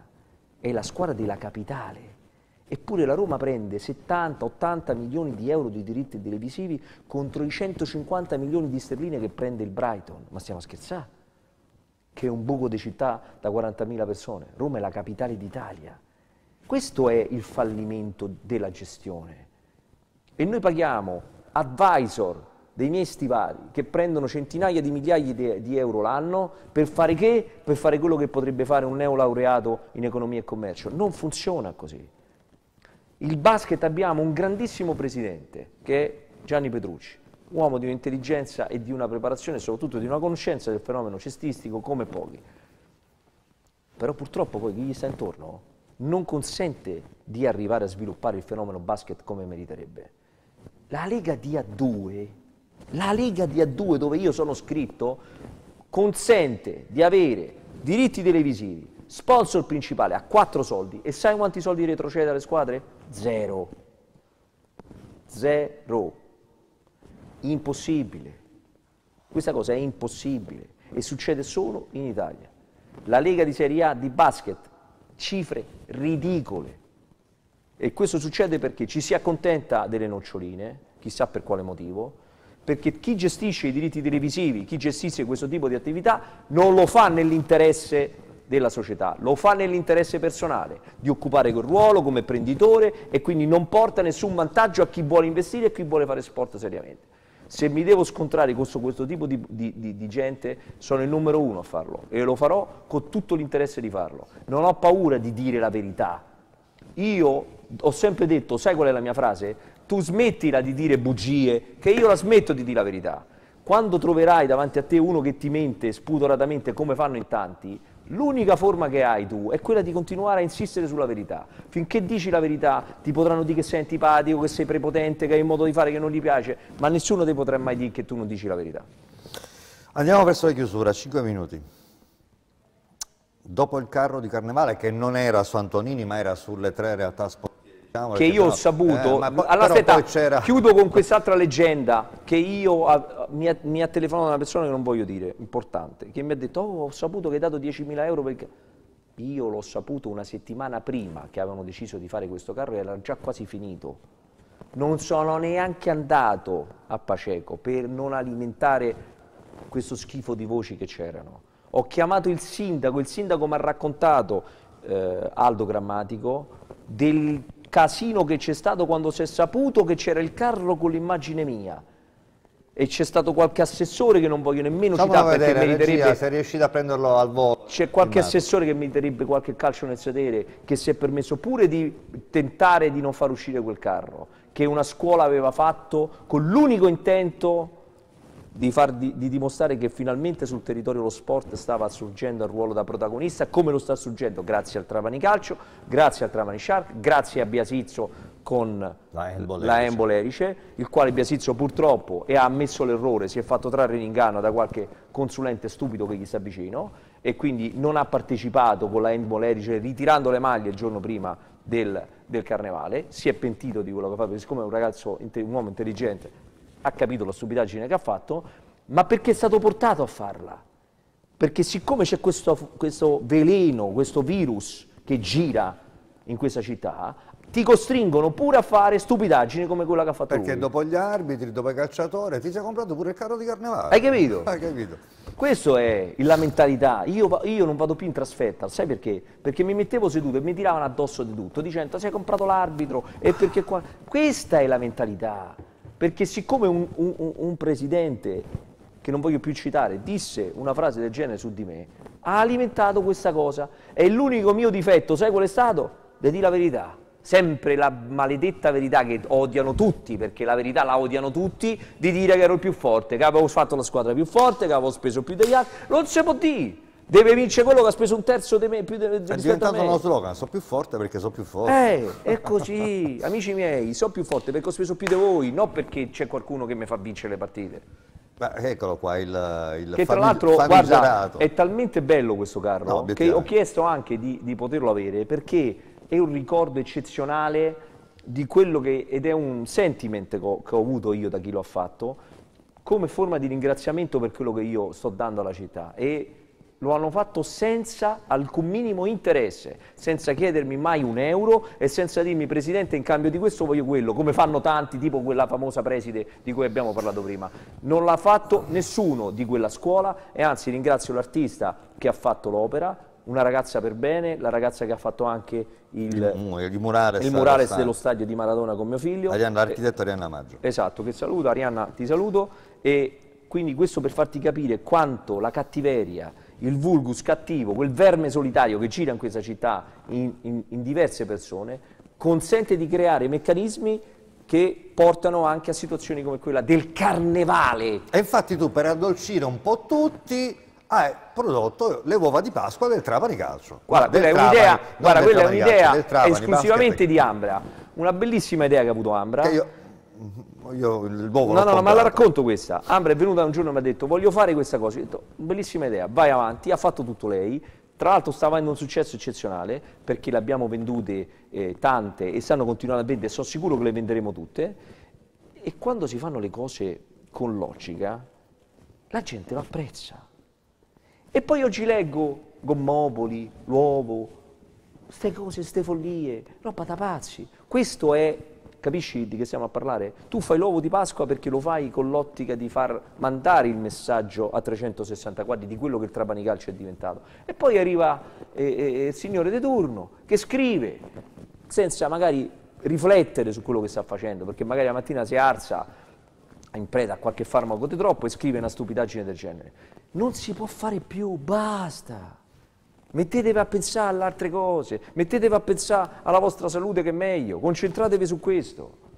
è la squadra della capitale. Eppure la Roma prende 70-80 milioni di euro di diritti televisivi contro i 150 milioni di sterline che prende il Brighton. Ma stiamo scherzando? Che è un buco di città da 40.000 persone. Roma è la capitale d'Italia. Questo è il fallimento della gestione. E noi paghiamo advisor dei miei stivali che prendono centinaia di migliaia di, di euro l'anno per fare che? Per fare quello che potrebbe fare un neolaureato in economia e commercio. Non funziona così. Il basket abbiamo un grandissimo presidente che è Gianni Petrucci, uomo di un'intelligenza e di una preparazione soprattutto di una conoscenza del fenomeno cestistico come pochi. Però purtroppo poi chi gli sta intorno non consente di arrivare a sviluppare il fenomeno basket come meriterebbe. La Lega di A2, la Lega di A2 dove io sono scritto, consente di avere diritti televisivi, sponsor principale a 4 soldi e sai quanti soldi retrocede alle squadre? Zero. Zero. Impossibile. Questa cosa è impossibile e succede solo in Italia. La Lega di Serie A di basket, cifre ridicole. E questo succede perché ci si accontenta delle noccioline, chissà per quale motivo, perché chi gestisce i diritti televisivi, chi gestisce questo tipo di attività, non lo fa nell'interesse della società, lo fa nell'interesse personale, di occupare quel ruolo come imprenditore e quindi non porta nessun vantaggio a chi vuole investire e a chi vuole fare sport seriamente. Se mi devo scontrare con questo tipo di, di, di, di gente sono il numero uno a farlo e lo farò con tutto l'interesse di farlo. Non ho paura di dire la verità. Io ho sempre detto, sai qual è la mia frase? Tu smettila di dire bugie, che io la smetto di dire la verità. Quando troverai davanti a te uno che ti mente spudoratamente come fanno in tanti, l'unica forma che hai tu è quella di continuare a insistere sulla verità. Finché dici la verità ti potranno dire che sei antipatico, che sei prepotente, che hai un modo di fare che non gli piace, ma nessuno ti potrà mai dire che tu non dici la verità. Andiamo verso la chiusura, 5 minuti. Dopo il carro di carnevale, che non era su Antonini ma era sulle tre realtà sportive, Diciamo che io però, ho eh, saputo, eh, allora aspetta, chiudo con quest'altra leggenda che io ha, mi, ha, mi, ha, telefonato una persona che non voglio dire, importante, che mi ha detto oh, ho saputo che hai dato 10.000 euro perché io l'ho saputo una settimana prima che avevano deciso di fare questo carro e era già quasi finito. Non sono neanche andato a Paceco per non alimentare questo schifo di voci che c'erano. Ho chiamato il sindaco, il sindaco mi ha raccontato, eh, Aldo Grammatico, del casino che c'è stato quando si è saputo che c'era il carro con l'immagine mia e c'è stato qualche assessore che non voglio nemmeno Facciamo citare vedere, perché meriterebbe regia, se riuscite a prenderlo al volo c'è qualche assessore che meriterebbe qualche calcio nel sedere che si è permesso pure di tentare di non far uscire quel carro che una scuola aveva fatto con l'unico intento di, far, di, di, dimostrare che finalmente sul territorio lo sport stava assurgendo il ruolo da protagonista, come lo sta assurgendo grazie al Travani Calcio, grazie al Travani Shark, grazie a Biasizio con la Embolerice. Erice, il quale Biasizio purtroppo e ha ammesso l'errore, si è fatto trarre in inganno da qualche consulente stupido che gli sta vicino e quindi non ha partecipato con la Erice ritirando le maglie il giorno prima del, del carnevale, si è pentito di quello che ha fatto, siccome è un ragazzo, un uomo intelligente, ha capito la stupidaggine che ha fatto, ma perché è stato portato a farla. Perché siccome c'è questo, questo veleno, questo virus che gira in questa città, ti costringono pure a fare stupidaggini come quella che ha fatto Perché lui. dopo gli arbitri, dopo i calciatori, ti sei comprato pure il carro di carnevale. Hai capito? Hai capito. Questa è la mentalità. Io, io, non vado più in trasfetta, sai perché? Perché mi mettevo seduto e mi tiravano addosso di tutto, dicendo sei comprato l'arbitro e perché qua... Questa è la mentalità. Perché siccome un, un, un presidente, che non voglio più citare, disse una frase del genere su di me, ha alimentato questa cosa. E l'unico mio difetto, sai qual è stato? Di dire la verità. Sempre la maledetta verità che odiano tutti, perché la verità la odiano tutti, di dire che ero il più forte, che avevo fatto la squadra più forte, che avevo speso più degli altri. Non si può dire deve vincere quello che ha speso un terzo di me più di, rispetto è diventato uno slogan so più forte perché sono più forte eh, è così amici miei so più forte perché ho speso più di voi non perché c'è qualcuno che mi fa vincere le partite Beh, eccolo qua il, il che tra l'altro guarda è talmente bello questo carro no, che ho chiesto anche di, di poterlo avere perché è un ricordo eccezionale di quello che ed è un sentiment che ho, che ho avuto io da chi lo ha fatto come forma di ringraziamento per quello che io sto dando alla città e lo hanno fatto senza alcun minimo interesse, senza chiedermi mai un euro e senza dirmi Presidente in cambio di questo voglio quello, come fanno tanti, tipo quella famosa preside di cui abbiamo parlato prima. Non l'ha fatto nessuno di quella scuola e anzi ringrazio l'artista che ha fatto l'opera, una ragazza per bene, la ragazza che ha fatto anche il, il, il murales, il murales stadio. dello stadio di Maradona con mio figlio. l'architetto Arianna Maggio. Esatto, che saluto, Arianna ti saluto e quindi questo per farti capire quanto la cattiveria il vulgus cattivo, quel verme solitario che gira in questa città in, in, in diverse persone, consente di creare meccanismi che portano anche a situazioni come quella del carnevale. E infatti tu per addolcire un po' tutti hai prodotto le uova di Pasqua del Trapani Calcio. Guarda, del quella è un'idea, guarda, quella è un'idea esclusivamente di Ambra, una bellissima idea che ha avuto Ambra. Che io io il nuovo No, no, no, ma la racconto questa. Ambra è venuta un giorno e mi ha detto voglio fare questa cosa. ho detto bellissima idea, vai avanti, ha fatto tutto lei. Tra l'altro sta avendo un successo eccezionale perché le abbiamo vendute eh, tante e stanno continuando a vendere, sono sicuro che le venderemo tutte. E quando si fanno le cose con logica, la gente lo apprezza. E poi oggi leggo Gommopoli, l'uovo, queste cose, queste follie, roba da pazzi. Questo è capisci di che stiamo a parlare? Tu fai l'uovo di Pasqua perché lo fai con l'ottica di far mandare il messaggio a 360 gradi di quello che il Trapani Calcio è diventato. E poi arriva eh, eh, eh, il signore De turno che scrive senza magari riflettere su quello che sta facendo, perché magari la mattina si alza in preda a qualche farmaco di troppo e scrive una stupidaggine del genere. Non si può fare più, basta. Mettetevi a pensare alle altre cose, mettetevi a pensare alla vostra salute che è meglio, concentratevi su questo.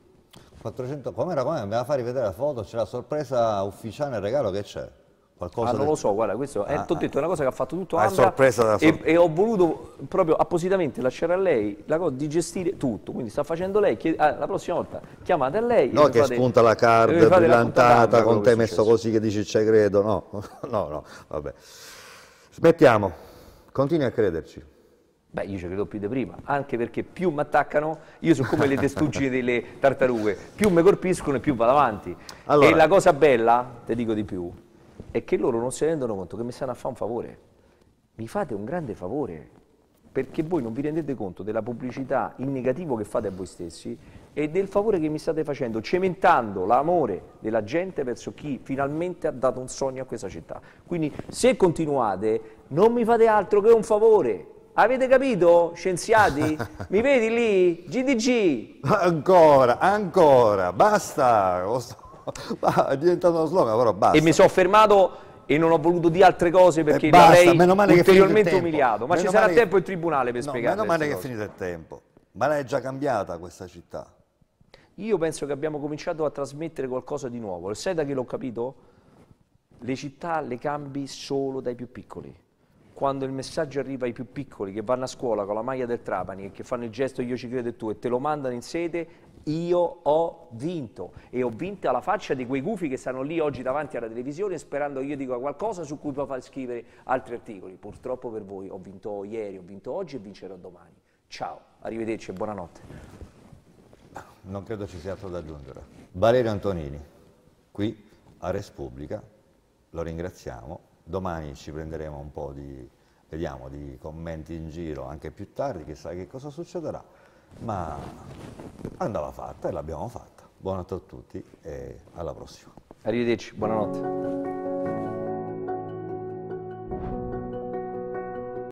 400, com'era, come? Andiamo a far rivedere la foto, c'è la sorpresa ufficiale, il regalo che c'è? Qualcosa ah, non del... lo so, guarda, questo è, ah, ah, detto, è una cosa che ha fatto tutto ah, Andra sorpresa sor... e, e, ho voluto proprio appositamente lasciare a lei la cosa di gestire tutto, quindi sta facendo lei, chied... ah, la prossima volta chiamate a lei. No che fate... spunta la card brillantata con te messo così che dici c'è credo, no, no, no, vabbè. Smettiamo. Continui a crederci. Beh, io ci credo più di prima, anche perché più mi attaccano, io sono come le testuggine delle tartarughe, più mi colpiscono e più vado avanti. Allora. E la cosa bella, te dico di più, è che loro non si rendono conto che mi stanno a fare un favore. Mi fate un grande favore, perché voi non vi rendete conto della pubblicità in negativo che fate a voi stessi e del favore che mi state facendo, cementando l'amore della gente verso chi finalmente ha dato un sogno a questa città. Quindi se continuate non mi fate altro che un favore. Avete capito, scienziati? Mi vedi lì? GDG! Ancora, ancora, basta! È diventato uno slogan, però basta. E mi sono fermato e non ho voluto dire altre cose eh, perché eh, basta, l'avrei ulteriormente umiliato. Ma meno ci sarà che... tempo in tribunale per no, spiegare. Meno male che è finito il tempo. Ma l'hai già cambiata questa città? Io penso che abbiamo cominciato a trasmettere qualcosa di nuovo. Sai da che l'ho capito? Le città le cambi solo dai più piccoli quando il messaggio arriva ai più piccoli che vanno a scuola con la maglia del Trapani e che fanno il gesto io ci credo e tu e te lo mandano in sede, io ho vinto e ho vinto alla faccia di quei gufi che stanno lì oggi davanti alla televisione sperando che io dica qualcosa su cui poi far scrivere altri articoli. Purtroppo per voi ho vinto ieri, ho vinto oggi e vincerò domani. Ciao, arrivederci e buonanotte. Non credo ci sia altro da aggiungere. Valerio Antonini, qui a Respubblica, lo ringraziamo domani ci prenderemo un po' di, vediamo, di commenti in giro, anche più tardi, chissà che cosa succederà, ma andava fatta e l'abbiamo fatta. Buonanotte a tutti e alla prossima. Arrivederci, buonanotte.